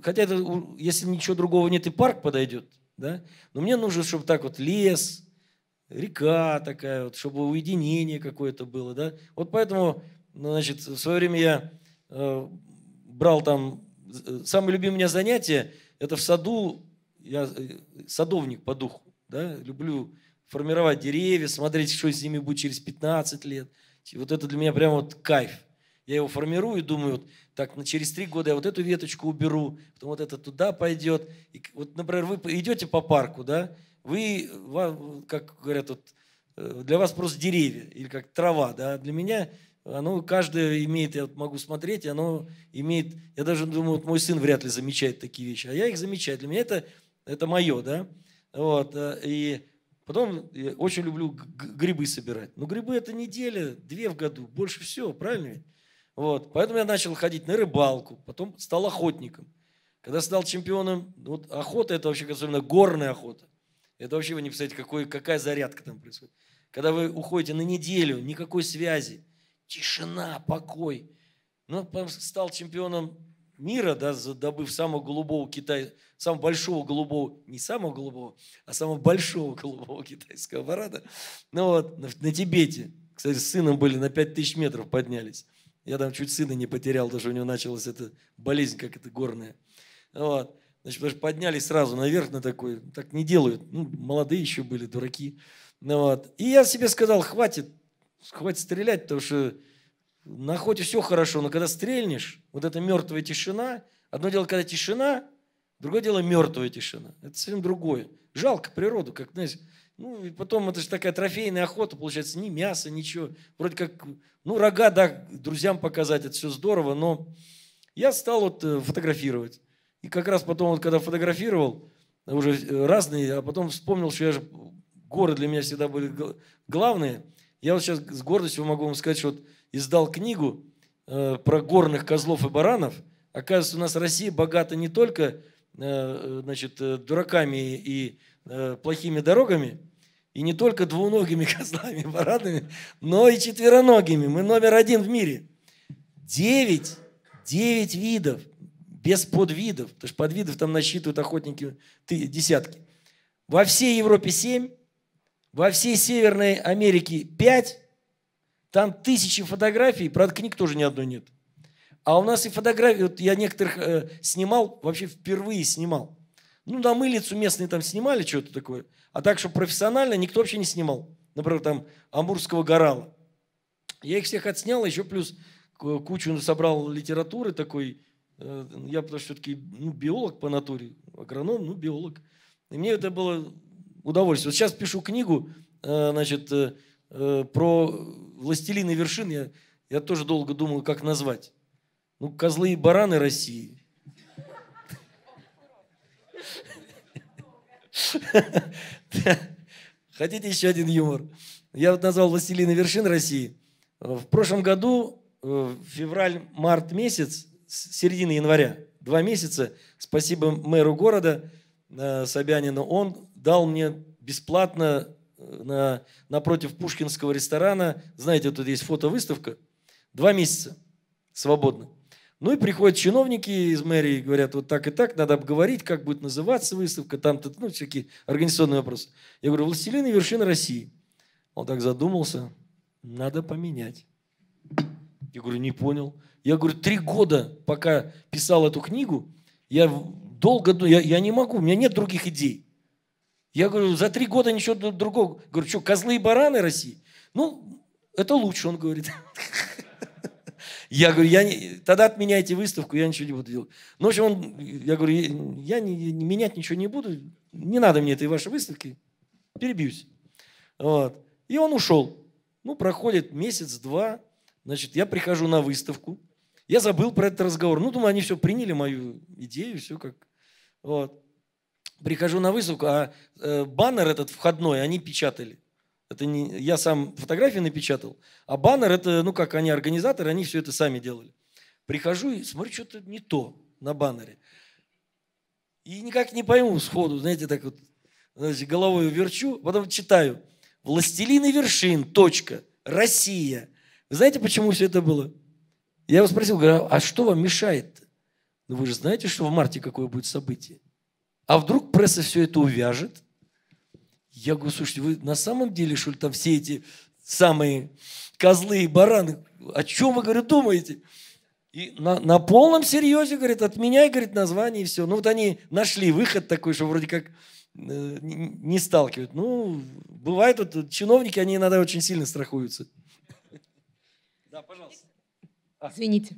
Хотя это, если ничего другого нет, и парк подойдет. Да? Но мне нужно, чтобы так вот лес, река такая, вот, чтобы уединение какое-то было. Да? Вот поэтому, ну, значит, в свое время я э, брал там... Э, Самое любимое у меня занятие – это в саду, я э, садовник по духу, да? люблю формировать деревья, смотреть, что с ними будет через 15 лет. И вот это для меня прямо вот кайф. Я его формирую и думаю, вот, так, ну, через три года я вот эту веточку уберу, потом вот это туда пойдет. И, вот, например, вы идете по парку, да, вы, как говорят, вот, э, для вас просто деревья или как трава, да, для меня оно каждое имеет, я вот могу смотреть, оно имеет, я даже думаю, вот мой сын вряд ли замечает такие вещи, а я их замечаю, для меня это, это мое, да, вот, э, и потом я очень люблю грибы собирать, но грибы это неделя, две в году, больше всего, правильно ведь? Вот. Поэтому я начал ходить на рыбалку, потом стал охотником. Когда стал чемпионом, вот охота, это вообще особенно горная охота. Это вообще вы не представляете, какой, какая зарядка там происходит. Когда вы уходите на неделю, никакой связи, тишина, покой. Ну, стал чемпионом мира, да, добыв самого голубого Китая, самого большого голубого, не самого голубого, а самого большого голубого китайского аппарата. Ну вот, на, на Тибете. Кстати, с сыном были на 5000 метров поднялись. Я там чуть сына не потерял, даже у него началась эта болезнь, как это горная. Вот. Значит, даже что поднялись сразу наверх на такой, так не делают. Ну, молодые еще были, дураки. Ну, вот. И я себе сказал, хватит, хватит стрелять, потому что на охоте все хорошо, но когда стрельнешь, вот эта мертвая тишина, одно дело, когда тишина, другое дело мертвая тишина. Это совсем другое. Жалко природу, как, знаете, ну, и потом это же такая трофейная охота, получается, ни мяса, ничего. Вроде как, ну, рога, да, друзьям показать, это все здорово, но я стал вот э, фотографировать. И как раз потом, вот, когда фотографировал, уже э, разные, а потом вспомнил, что я же, горы для меня всегда были главные. Я вот сейчас с гордостью могу вам сказать, что вот издал книгу э, про горных козлов и баранов. Оказывается, у нас Россия богата не только э, э значит, дураками и плохими дорогами, и не только двуногими *laughs* козлами, баранами, но и четвероногими. Мы номер один в мире. Девять, девять видов, без подвидов, потому что подвидов там насчитывают охотники десятки. Во всей Европе семь, во всей Северной Америке пять, там тысячи фотографий, правда, книг тоже ни одной нет. А у нас и фотографии, вот я некоторых э, снимал, вообще впервые снимал – ну, на мылицу местные там снимали что-то такое. А так, что профессионально никто вообще не снимал. Например, там Амурского горала. Я их всех отснял, еще плюс кучу собрал литературы такой. Э, я потому что все-таки ну, биолог по натуре, агроном, ну, биолог. И мне это было удовольствие. Вот сейчас пишу книгу, э, значит, э, про «Властелины вершин». Я, я тоже долго думал, как назвать. Ну, «Козлы и бараны России». *laughs* Хотите еще один юмор? Я вот назвал «Властелина вершин России». В прошлом году, э, февраль-март месяц, середина января, два месяца, спасибо мэру города э, Собянину, он дал мне бесплатно э, на, напротив Пушкинского ресторана, знаете, тут есть фотовыставка, два месяца свободно. Ну и приходят чиновники из мэрии говорят, вот так и так, надо обговорить, как будет называться выставка, там-то, ну, всякие организационные вопросы. Я говорю, «Властелины вершин России». Он так задумался, надо поменять. Я говорю, не понял. Я говорю, три года, пока писал эту книгу, я долго, ну, я, я не могу, у меня нет других идей. Я говорю, за три года ничего другого. Я говорю, что, козлы и бараны России? Ну, это лучше, он говорит. *laughs* Я говорю, я не, тогда отменяйте выставку, я ничего не буду делать. Ну, в общем, он, я говорю, я не, не, менять ничего не буду, не надо мне этой вашей выставки, перебьюсь. Вот. И он ушел. Ну, проходит месяц-два, значит, я прихожу на выставку, я забыл про этот разговор. Ну, думаю, они все приняли мою идею, все как... Вот. Прихожу на выставку, а э, баннер этот входной они печатали. Это не, я сам фотографии напечатал, а баннер это, ну как они организаторы, они все это сами делали. Прихожу и смотрю, что-то не то на баннере. И никак не пойму сходу, знаете, так вот знаете, головой верчу, потом читаю. Властелины вершин, точка, Россия. Вы знаете, почему все это было? Я его спросил, говорю, а что вам мешает? -то? Ну вы же знаете, что в марте какое будет событие. А вдруг пресса все это увяжет, я говорю, слушайте, вы на самом деле, что ли, там все эти самые козлы и бараны, о чем вы, говорю, думаете? И на, на полном серьезе, говорит, отменяй, говорит, название и все. Ну вот они нашли выход такой, что вроде как э, не сталкивают. Ну, бывает, вот чиновники, они иногда очень сильно страхуются. Да, пожалуйста. Извините.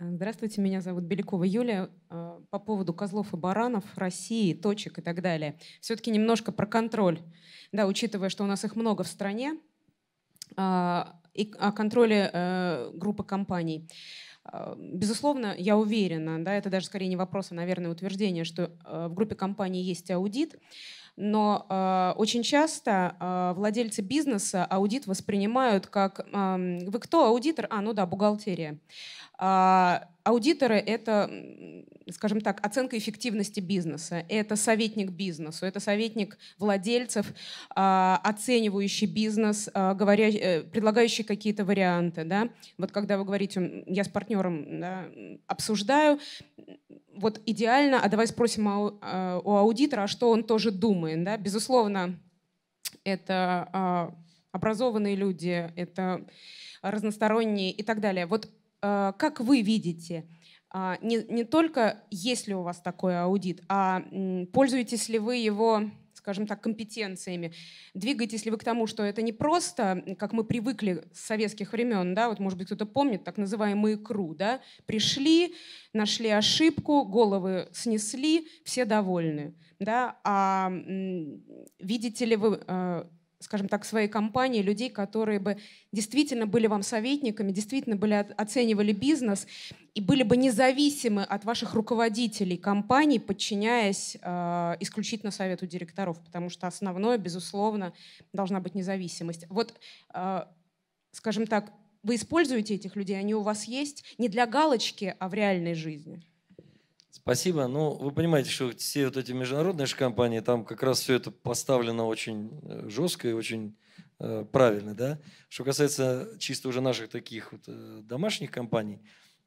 Э, здравствуйте, меня зовут Белякова Юлия. Э, по поводу козлов и баранов, России, точек и так далее. Все-таки немножко про контроль. Да, учитывая, что у нас их много в стране, э, и о контроле группы компаний. Безусловно, я уверена, да, это даже скорее не вопрос, а, наверное, утверждение, что в группе компаний есть аудит, но э, очень часто э, владельцы бизнеса аудит воспринимают как э, «Вы кто, аудитор?» «А, ну да, бухгалтерия». А, аудиторы — это, скажем так, оценка эффективности бизнеса, это советник бизнесу, это советник владельцев, а, оценивающий бизнес, а, говоря, э, предлагающий какие-то варианты. Да? Вот когда вы говорите, я с партнером да, обсуждаю, вот идеально, а давай спросим у аудитора, что он тоже думает. Да? Безусловно, это образованные люди, это разносторонние и так далее. Вот Э, как вы видите, а, не, не только есть ли у вас такой аудит, а пользуетесь ли вы его скажем так, компетенциями. Двигаетесь ли вы к тому, что это не просто, как мы привыкли с советских времен, да, вот, может быть, кто-то помнит, так называемые КРУ, да, пришли, нашли ошибку, головы снесли, все довольны, да, а видите ли вы э, скажем так, своей компании людей, которые бы действительно были вам советниками, действительно были, оценивали бизнес и были бы независимы от ваших руководителей компаний, подчиняясь э, исключительно совету директоров, потому что основное, безусловно, должна быть независимость. Вот, э, скажем так, вы используете этих людей, они у вас есть не для галочки, а в реальной жизни. Спасибо. Ну, вы понимаете, что все вот эти международные же компании, там как раз все это поставлено очень э, жестко и очень э, правильно, да. Что касается чисто уже наших таких вот э, домашних компаний,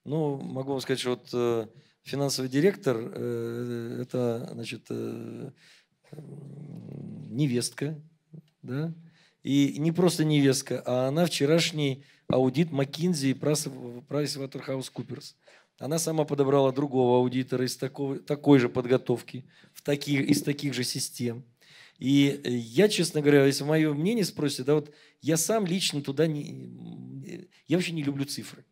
ну, могу вам сказать, что вот э, финансовый директор э, – это, значит, э, невестка, да, и не просто невестка, а она вчерашний аудит McKinsey и Price Waterhouse Coopers. Она сама подобрала другого аудитора из такой, такой же подготовки, в таких, из таких же систем. И э, я, честно говоря, если мое мнение спросите, да вот я сам лично туда не... Я вообще не люблю цифры.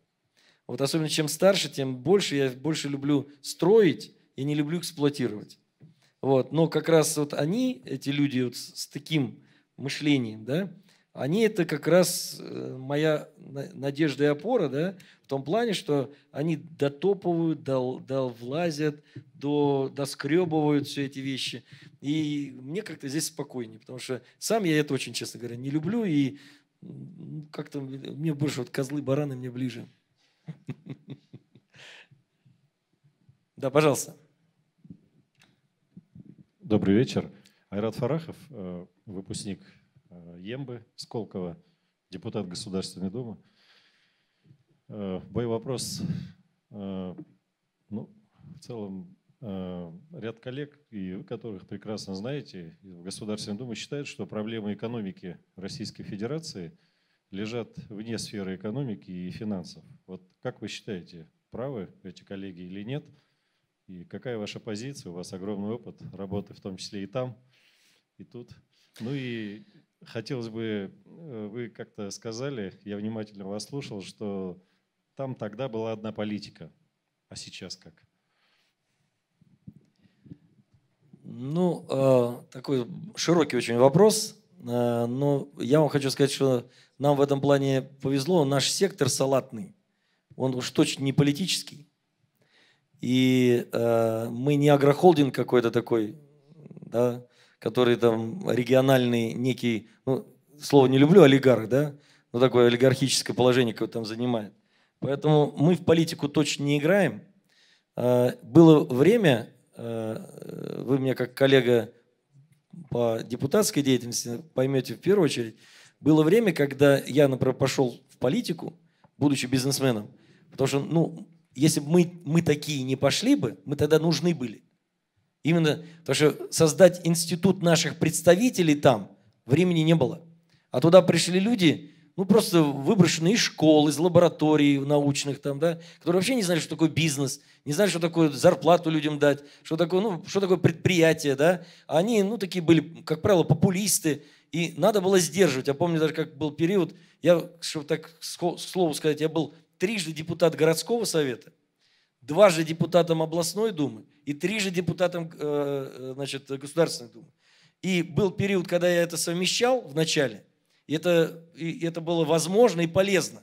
Вот особенно чем старше, тем больше я больше люблю строить, я не люблю эксплуатировать. Вот. Но как раз вот они, эти люди вот с таким мышлением, да, они это как раз э, моя надежда и опора, да, в том плане, что они дотопывают, дол, влазят, до, доскребывают все эти вещи. И мне как-то здесь спокойнее, потому что сам я это очень, честно говоря, не люблю, и как-то мне больше вот козлы, бараны мне ближе. *laughs* Да, пожалуйста. Добрый вечер. Айрат Фарахов, э, выпускник Э, Ембы, Сколково, депутат Государственной Думы. Э, Бой вопрос. Э, ну, в целом, ряд коллег, и вы которых прекрасно знаете, в Государственной Думе считают, что проблемы экономики Российской Федерации лежат вне сферы экономики и финансов. Вот как вы считаете, правы эти коллеги или нет? И какая ваша позиция? У вас огромный опыт работы, в том числе и там, и тут. Ну и хотелось бы, э, вы как-то сказали, я внимательно вас слушал, что там тогда была одна политика, а сейчас как? Ну, а, такой широкий очень вопрос. А, но я вам хочу сказать, что нам в этом плане повезло. Наш сектор салатный. Он уж точно не политический. И э, мы не агрохолдинг какой-то такой, да, который там региональный некий, ну, слово не люблю, олигарх, да, но ну, такое олигархическое положение какое там занимает. Поэтому мы в политику точно не играем. А, было время, а, вы меня как коллега по депутатской деятельности поймете в первую очередь, было время, когда я, например, пошел в политику, будучи бизнесменом, потому что, ну, если бы мы, мы такие не пошли бы, мы тогда нужны были. Именно потому что создать институт наших представителей там времени не было. А туда пришли люди, ну просто выброшенные из школ, из лабораторий научных там, да, которые вообще не знали, что такое бизнес, не знали, что такое зарплату людям дать, что такое, ну, что такое предприятие, да. А они, ну, такие были, как правило, популисты, и надо было сдерживать. Я помню даже, как был период, я, чтобы так слову сказать, я был трижды депутат городского совета, дважды депутатом областной думы – и трижды депутатом э, э, значит, Государственной Думы. И был период, когда я это совмещал в начале, и это, и это было возможно и полезно.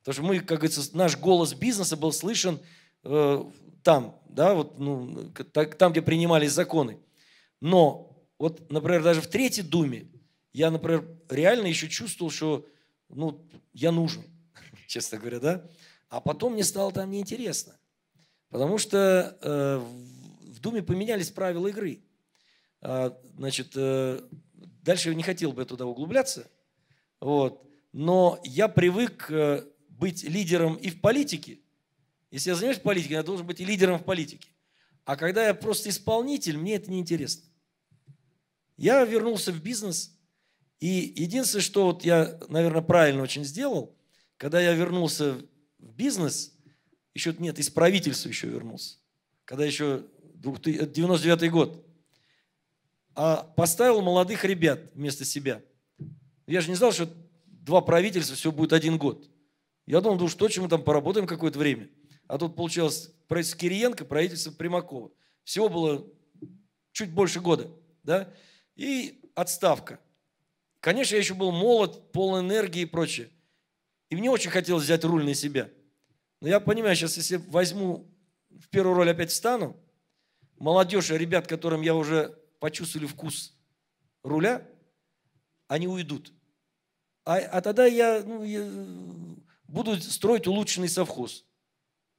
Потому что мы, как говорится, наш голос бизнеса был слышен э, там, да, вот, ну, там, где принимались законы. Но вот, например, даже в Третьей Думе я, например, реально еще чувствовал, что ну, я нужен, *laughs* честно говоря, да. А потом мне стало там неинтересно. Потому что э, Думе поменялись правила игры. А, значит, э, дальше я не хотел бы туда углубляться, вот. но я привык э, быть лидером и в политике. Если я занимаюсь политикой, я должен быть и лидером в политике. А когда я просто исполнитель, мне это неинтересно. Я вернулся в бизнес, и единственное, что вот я, наверное, правильно очень сделал, когда я вернулся в бизнес, еще нет, из правительства еще вернулся, когда еще 99 год. А поставил молодых ребят вместо себя. Я же не знал, что два правительства, все будет один год. Я думал, ну что, чем мы там поработаем какое-то время. А тут получалось правительство Кириенко, правительство Примакова. Всего было чуть больше года. Да? И отставка. Конечно, я еще был молод, полон энергии и прочее. И мне очень хотелось взять руль на себя. Но я понимаю, сейчас если возьму в первую роль опять встану, молодежь, ребят, которым я уже почувствовали вкус руля, они уйдут. А, а тогда я, ну, я э, буду строить улучшенный совхоз.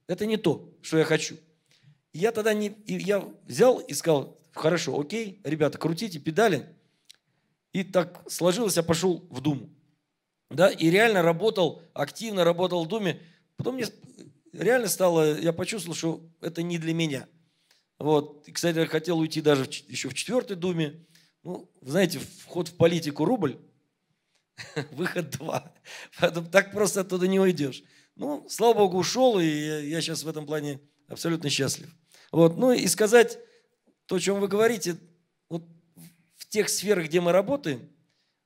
Это не то, что я хочу. я тогда не, я взял и сказал, хорошо, окей, ребята, крутите педали. И так сложилось, я пошел в Думу. Да, и реально работал, активно работал в Думе. Потом мне э, реально стало, я почувствовал, что это не для меня – вот. И, кстати, я хотел уйти даже в, еще в четвертой думе. Ну, знаете, вход в политику рубль, *laughs* выход два. Поэтому так просто оттуда не уйдешь. Ну, слава богу, ушел, и я, я сейчас в этом плане абсолютно счастлив. Вот. Ну и сказать то, о чем вы говорите, вот в тех сферах, где мы работаем,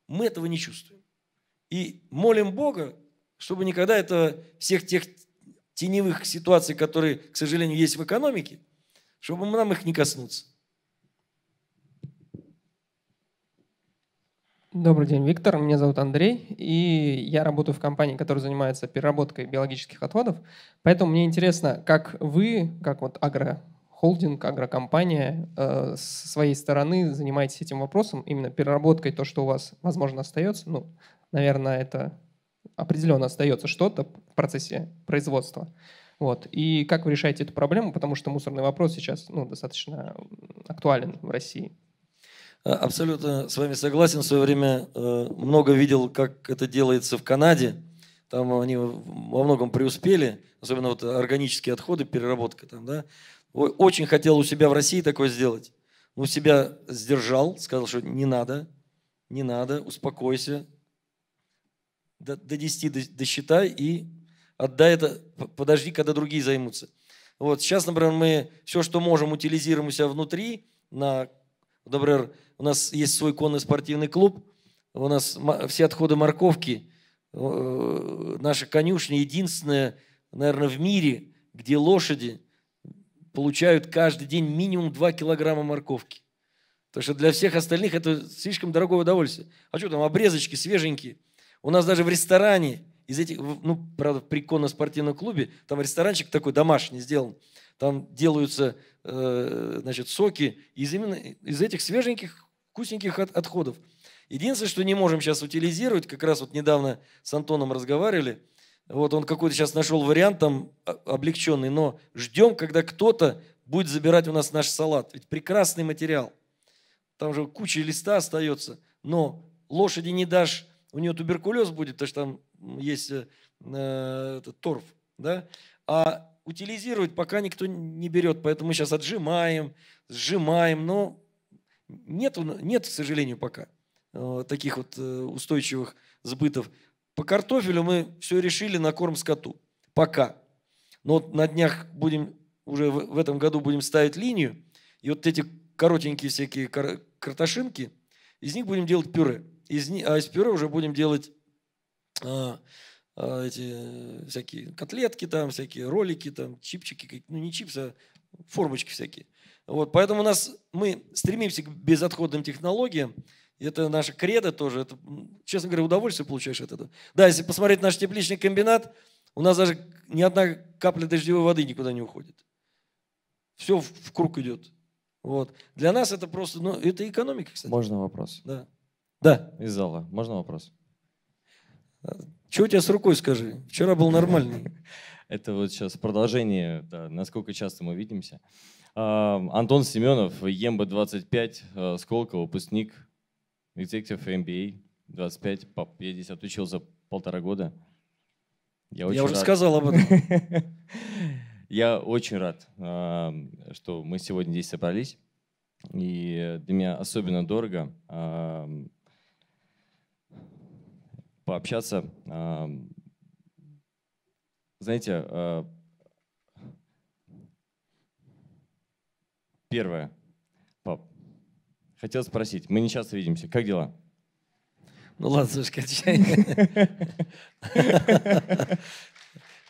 мы этого не чувствуем. И молим Бога, чтобы никогда этого всех тех теневых ситуаций, которые, к сожалению, есть в экономике – чтобы нам их не коснуться. Добрый день, Виктор. Меня зовут Андрей, и я работаю в компании, которая занимается переработкой биологических отходов. Поэтому мне интересно, как вы, как вот агрохолдинг, агрокомпания, э, с своей стороны занимаетесь этим вопросом, именно переработкой то, что у вас, возможно, остается. Ну, наверное, это определенно остается что-то в процессе производства. Вот. И как вы решаете эту проблему, потому что мусорный вопрос сейчас ну, достаточно актуален в России. А, абсолютно с вами согласен. В свое время э, много видел, как это делается в Канаде. Там они во многом преуспели, особенно вот органические отходы, переработка там, да. Очень хотел у себя в России такое сделать. Но ну, себя сдержал, сказал, что не надо, не надо, успокойся, до, до 10 досчитай и отдай это, подожди, когда другие займутся. Вот сейчас, например, мы все, что можем, утилизируем у себя внутри. На, например, у нас есть свой конный спортивный клуб. У нас все отходы морковки, э, наша конюшня единственная, наверное, в мире, где лошади получают каждый день минимум 2 килограмма морковки. Потому что для всех остальных это слишком дорогое удовольствие. А что там, обрезочки свеженькие. У нас даже в ресторане из этих, ну, правда, при конно-спортивном клубе, там ресторанчик такой домашний сделан, там делаются, э, значит, соки из именно из этих свеженьких, вкусненьких от, отходов. Единственное, что не можем сейчас утилизировать, как раз вот недавно с Антоном разговаривали, вот он какой-то сейчас нашел вариант там а, облегченный, но ждем, когда кто-то будет забирать у нас наш салат. Ведь прекрасный материал. Там же куча листа остается, но лошади не дашь, у нее туберкулез будет, потому что там есть э, э торф, да, а утилизировать пока никто не берет, поэтому мы сейчас отжимаем, сжимаем, но нет, нет к сожалению, пока э, таких вот э, устойчивых сбытов. По картофелю мы все решили на корм скоту. Пока. Но вот на днях будем, уже в этом году будем ставить линию, и вот эти коротенькие всякие картошинки, из них будем делать пюре. Из, а из пюре уже будем делать а, а, эти э, всякие котлетки там, всякие ролики там, чипчики, ну не чипсы, а формочки всякие. Вот, поэтому у нас, мы стремимся к безотходным технологиям, это наша кредо тоже, это, честно говоря, удовольствие получаешь от этого. Да, если посмотреть наш тепличный комбинат, у нас даже ни одна капля дождевой воды никуда не уходит. Все в, круг идет. Вот. Для нас это просто, ну, это экономика, кстати. Можно вопрос? Да. Да. Из зала. Можно вопрос? Чего у тебя с рукой, скажи? Вчера был нормальный. *laughs* Это вот сейчас продолжение, да, насколько часто мы видимся. А, Антон Семенов, ЕМБА 25 а, Сколково, выпускник, Экзектив MBA 25. Я здесь отучился полтора года. Я, я уже рад. сказал об этом. *laughs* Я очень рад, а, что мы сегодня здесь собрались. И для меня особенно дорого пообщаться. А, знаете, а, первое, пап, хотел спросить, мы не часто видимся, как дела? Ну ладно, слушай, отвечай.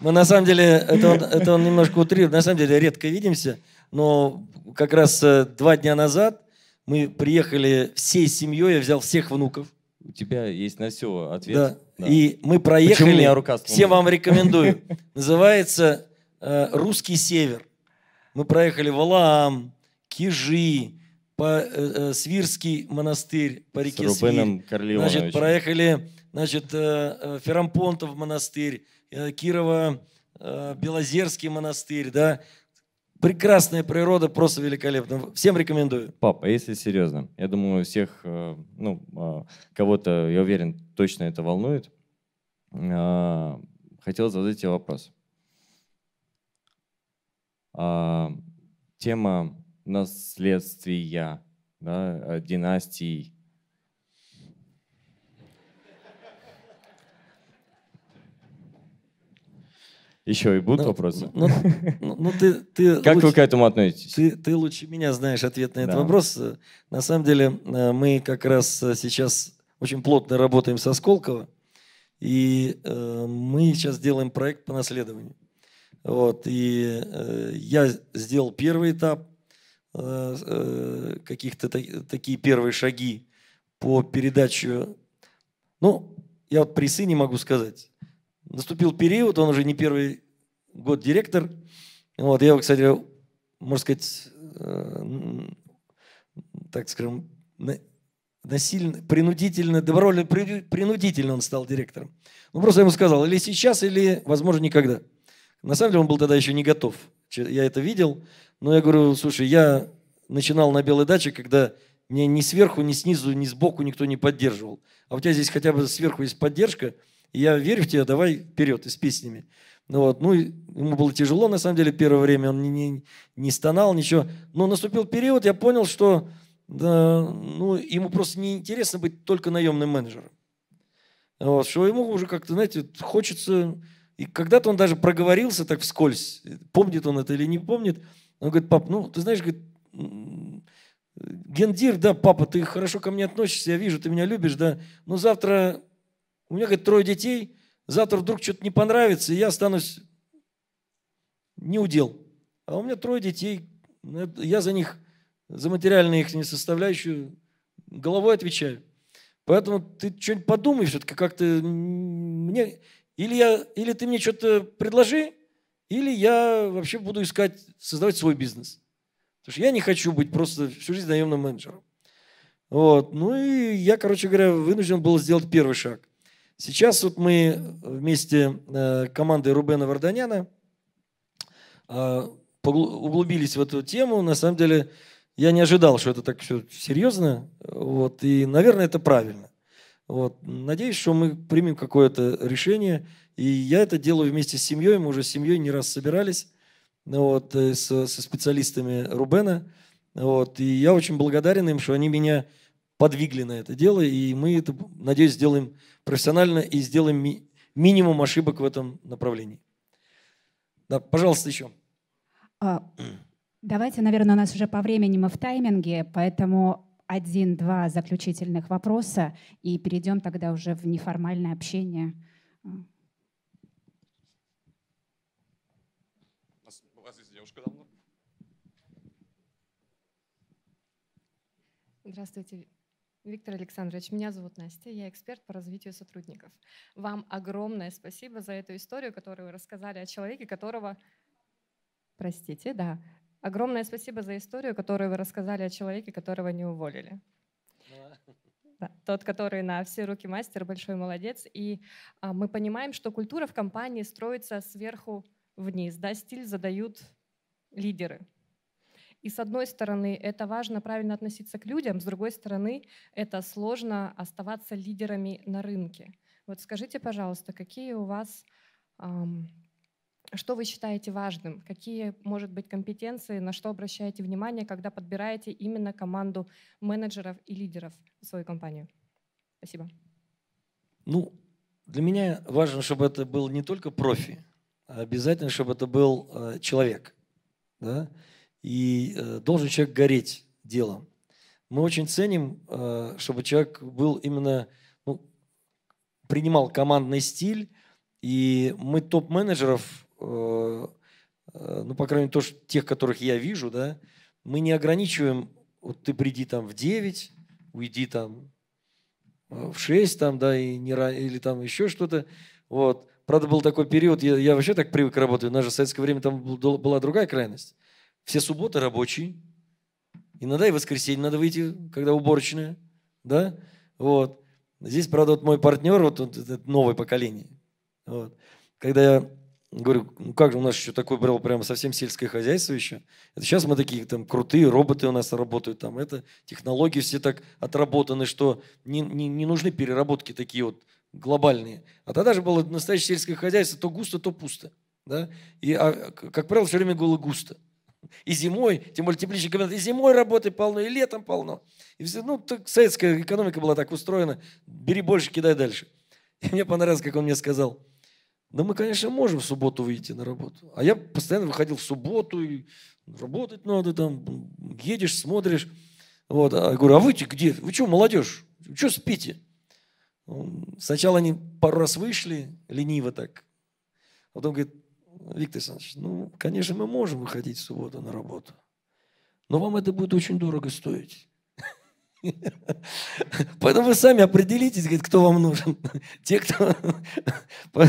Мы ну, на самом деле, это он, это он немножко утрирует, на самом деле редко видимся, но как раз э, два дня назад мы приехали всей семьей, я взял всех внуков, у тебя есть на все ответ. Да. да. И мы проехали. Все вам рекомендую. *laughs* Называется э, «Русский север». Мы проехали Валаам, Кижи, по, э, э, Свирский монастырь по реке С Свир. Значит, проехали значит, э, э, Феррампонтов монастырь, э, Кирова, э, Белозерский монастырь, да, Прекрасная природа, просто великолепно. Всем рекомендую. папа если серьезно, я думаю, всех, э, ну, э, кого-то, я уверен, точно это волнует. Э, хотел задать тебе вопрос. А, тема наследствия, да, династий, Еще и будут ну, вопросы? Ну, ну, ну ты, ты *laughs* как лучше, вы к этому относитесь? Ты, ты лучше меня знаешь ответ на этот да. вопрос. На самом деле э, мы как раз э, сейчас очень плотно работаем со Сколково, и э, мы сейчас делаем проект по наследованию. Вот, и э, я сделал первый этап, э, э каких-то так, такие первые шаги по передаче. Ну, я вот при сыне могу сказать, наступил период, он уже не первый год директор. Вот, я его, кстати, можно сказать, э, так скажем, насильно, принудительно, добровольно, принудительно он стал директором. Ну, просто я ему сказал, или сейчас, или, возможно, никогда. На самом деле он был тогда еще не готов. Я это видел. Но я говорю, слушай, я начинал на белой даче, когда меня ни сверху, ни снизу, ни сбоку никто не поддерживал. А у тебя здесь хотя бы сверху есть поддержка – я верю в тебя, давай вперед и с песнями. Ну, вот, ну, ему было тяжело, на самом деле, первое время, он не, не, не стонал, ничего. Но наступил период, я понял, что да, ну, ему просто неинтересно быть только наемным менеджером. Вот, что ему уже как-то, знаете, хочется... И когда-то он даже проговорился так вскользь, помнит он это или не помнит. Он говорит, пап, ну, ты знаешь, говорит, гендир, да, папа, ты хорошо ко мне относишься, я вижу, ты меня любишь, да, но завтра у меня, говорит, трое детей, завтра вдруг что-то не понравится, и я останусь не удел. А у меня трое детей, ну, я за них, за материальную их не составляющую головой отвечаю. Поэтому ты что-нибудь подумай все-таки как-то мне... Или, я, или ты мне что-то предложи, или я вообще буду искать, создавать свой бизнес. Потому что я не хочу быть просто всю жизнь наемным менеджером. Вот. Ну и я, короче говоря, вынужден был сделать первый шаг. Сейчас вот мы вместе с э, командой Рубена Варданяна э, углубились в эту тему. На самом деле я не ожидал, что это так все серьезно. Вот, и, наверное, это правильно. Вот. Надеюсь, что мы примем какое-то решение. И я это делаю вместе с семьей. Мы уже с семьей не раз собирались вот, э, со, со специалистами Рубена. Вот. И я очень благодарен им, что они меня подвигли на это дело, и мы это, надеюсь, сделаем профессионально и сделаем ми- минимум ошибок в этом направлении. Да, пожалуйста, еще. А, давайте, наверное, у нас уже по времени мы в тайминге, поэтому один-два заключительных вопроса и перейдем тогда уже в неформальное общение. А. Здравствуйте, Виктор Александрович, меня зовут Настя, я эксперт по развитию сотрудников. Вам огромное спасибо за эту историю, которую вы рассказали о человеке, которого... Простите, да. Огромное спасибо за историю, которую вы рассказали о человеке, которого не уволили. Да, тот, который на все руки мастер, большой молодец. И а, мы понимаем, что культура в компании строится сверху вниз. Да, стиль задают лидеры. И с одной стороны, это важно правильно относиться к людям, с другой стороны, это сложно оставаться лидерами на рынке. Вот скажите, пожалуйста, какие у вас, эм, что вы считаете важным, какие, может быть, компетенции, на что обращаете внимание, когда подбираете именно команду менеджеров и лидеров в свою компанию? Спасибо. Ну, для меня важно, чтобы это был не только профи, а обязательно, чтобы это был э, человек. Да? И э, должен человек гореть делом. Мы очень ценим, э, чтобы человек был именно, ну, принимал командный стиль. И мы топ-менеджеров, э, ну, по крайней мере, то, тех, которых я вижу, да, мы не ограничиваем, вот ты приди там в 9, уйди там в 6 там, да, и не, или там еще что-то. Вот. Правда, был такой период, я, я вообще так привык работать, у нас же в советское время там была другая крайность все субботы рабочие. Иногда и воскресенье надо выйти, когда уборочная. Да? Вот. Здесь, правда, вот мой партнер, вот, вот это новое поколение. Вот. Когда я говорю, ну как же у нас еще такое было прямо совсем сельское хозяйство еще. Это сейчас мы такие там крутые, роботы у нас работают там. Это технологии все так отработаны, что не, не, не нужны переработки такие вот глобальные. А тогда же было настоящее сельское хозяйство то густо, то пусто. Да? И, а, как правило, все время было густо. И зимой, тем более тепличный комбинат, и зимой работы полно, и летом полно. И все, ну, так советская экономика была так устроена. Бери больше, кидай дальше. И мне понравилось, как он мне сказал. Да мы, конечно, можем в субботу выйти на работу. А я постоянно выходил в субботу, и работать надо там, едешь, смотришь. Вот. А я говорю, а выйти где? Вы что, молодежь? Вы что спите? Сначала они пару раз вышли, лениво так. Потом говорит, Виктор Александрович, ну, конечно, мы можем выходить в субботу на работу, но вам это будет очень дорого стоить. Поэтому вы сами определитесь, говорит, кто вам нужен. Те, кто... *laughs* Ну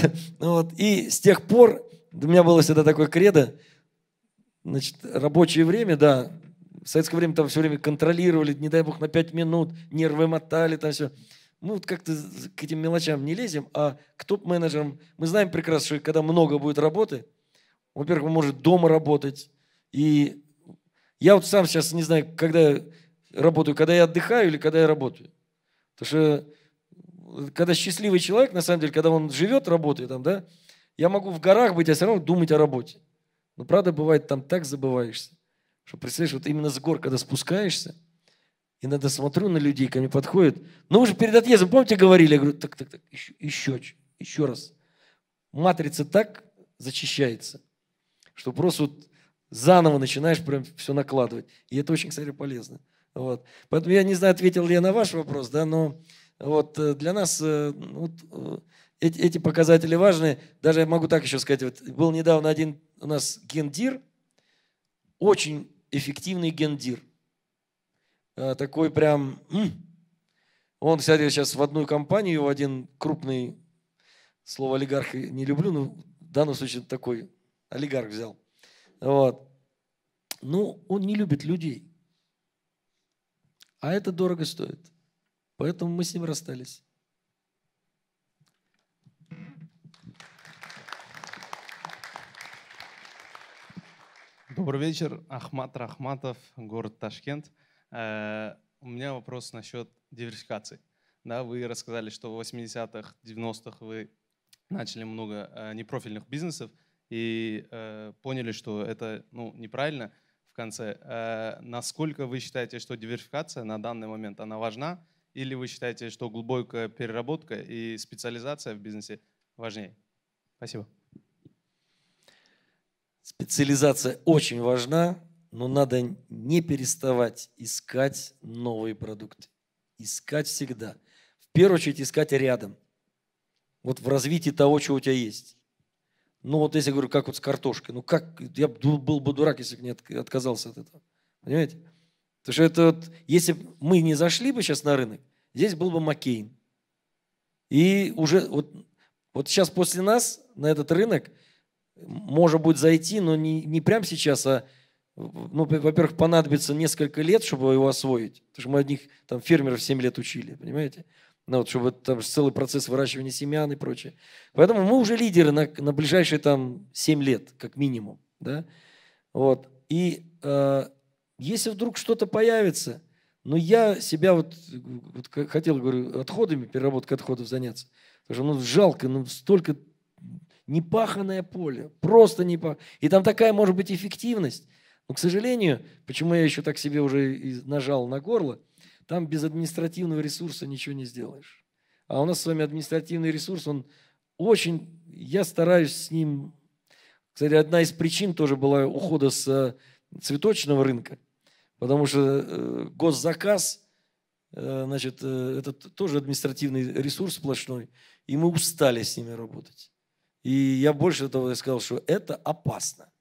вот. И с тех пор у меня было всегда такое кредо, значит, рабочее время, да, в советское время там все время контролировали, не дай бог, на 5 минут, нервы мотали, там все мы вот как-то к этим мелочам не лезем, а к топ-менеджерам, мы знаем прекрасно, что когда много будет работы, во-первых, он может дома работать. И я вот сам сейчас не знаю, когда я работаю, когда я отдыхаю или когда я работаю. Потому что э, когда счастливый человек, на самом деле, когда он живет, работает там, да, я могу в горах быть, а все равно думать о работе. Но правда, бывает, там так забываешься, что, представляешь, вот именно с гор, когда спускаешься – Иногда смотрю на людей, ко мне подходят. Ну, вы же перед отъездом, помните, говорили? Я говорю, так, так, так, еще, еще, еще раз. Матрица так зачищается, что просто вот заново начинаешь прям все накладывать. И это очень, кстати, полезно. Вот. Поэтому я не знаю, ответил ли я на ваш вопрос, да, но вот э, для нас э, вот, э, эти, эти показатели важны. Даже я могу так еще сказать. Вот был недавно один у нас гендир, очень эффективный гендир – Э, такой прям... Он, кстати, сейчас в одну компанию, в один крупный, слово олигарх не люблю, но в данном случае такой олигарх взял. Вот. Ну, он не любит людей. А это дорого стоит. Поэтому мы с ним расстались. Добрый вечер. Ахмат Рахматов, город Ташкент. Э, у меня вопрос насчет диверсификации. Да, вы рассказали, что в 80-х, 90-х вы начали много э, непрофильных бизнесов и э, поняли, что это ну, неправильно в конце. Насколько вы считаете, что диверсификация на данный момент она важна? Или вы считаете, что глубокая переработка и специализация в бизнесе важнее? Спасибо. Специализация очень важна. Но надо не переставать искать новые продукты. Искать всегда. В первую очередь искать рядом. Вот в развитии того, что у тебя есть. Ну вот если я говорю, как вот с картошкой. Ну как, я ну, был бы дурак, если бы не отказался от этого. Понимаете? Потому что это вот, если бы мы не зашли бы сейчас на рынок, здесь был бы Маккейн. И уже вот, вот сейчас после нас на этот рынок можно будет зайти, но не, не прямо сейчас, а ну, во-первых, понадобится несколько лет, чтобы его освоить. Потому что мы одних там фермеров 7 лет учили, понимаете? Ну, вот, чтобы там целый процесс выращивания семян и прочее. Поэтому мы уже лидеры на, на ближайшие там 7 лет, как минимум. Да? Вот. И э, если вдруг что-то появится, но ну, я себя вот, вот хотел, говорю, отходами, переработкой отходов заняться. Потому что ну, жалко, ну, столько непаханное поле, просто не пах... И там такая может быть эффективность – но, к сожалению, почему я еще так себе уже и нажал на горло, там без административного ресурса ничего не сделаешь. А у нас с вами административный ресурс, он очень, я стараюсь с ним, кстати, одна из причин тоже была ухода с э, цветочного рынка, потому что э, госзаказ э, – значит, это тоже административный ресурс сплошной, и мы устали с ними работать. И я больше того сказал, что это опасно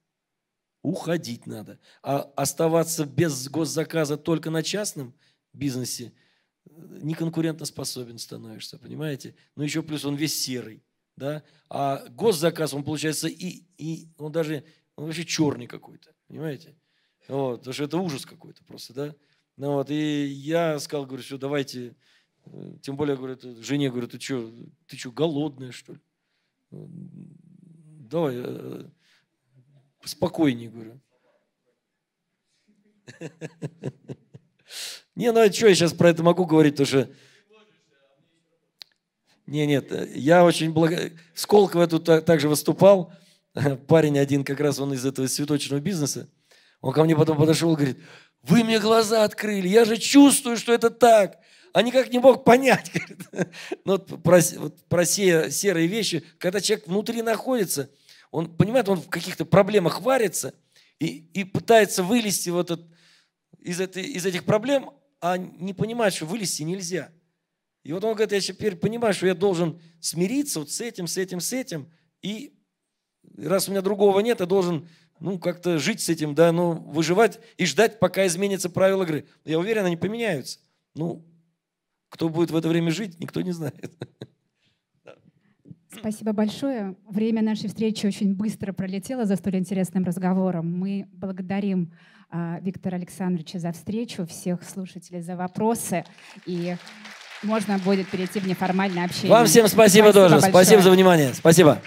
уходить надо. А оставаться без госзаказа только на частном бизнесе э, неконкурентоспособен становишься, понимаете? Ну, еще плюс он весь серый, да? А госзаказ, он получается и, и он даже, он вообще черный какой-то, понимаете? Вот, потому что это ужас какой-то просто, да? Ну вот, и я сказал, говорю, все, давайте, э, тем более, говорю, жене, говорю, ты что, ты что, голодная, что ли? Давай, э, Спокойнее, говорю. Не, ну а что я сейчас про это могу говорить, потому что... Не, нет, я очень благо... Сколково тут также выступал. *laughs* Парень один, как раз он из этого цветочного бизнеса. Он ко мне потом подошел и говорит, вы мне глаза открыли, я же чувствую, что это так. А никак не мог понять. *laughs* Говорит. Ну, вот про, вот про серые вещи, когда человек внутри находится – он понимает, он в каких-то проблемах варится и, и пытается вылезти вот от из, этой, из этих проблем, а не понимает, что вылезти нельзя. И вот он говорит, я теперь понимаю, что я должен смириться вот с этим, с этим, с этим, и раз у меня другого нет, я должен ну, как-то жить с этим, да, ну, выживать и ждать, пока изменятся правила игры. Я уверен, они поменяются. Ну, кто будет в это время жить, никто не знает. *laughs* Спасибо большое. Время нашей встречи очень быстро пролетело за столь интересным разговором. Мы благодарим э, Виктора Александровича за встречу, всех слушателей за вопросы. И можно будет перейти в неформальное общение. Вам всем спасибо, спасибо тоже. Большое. Спасибо за внимание. Спасибо.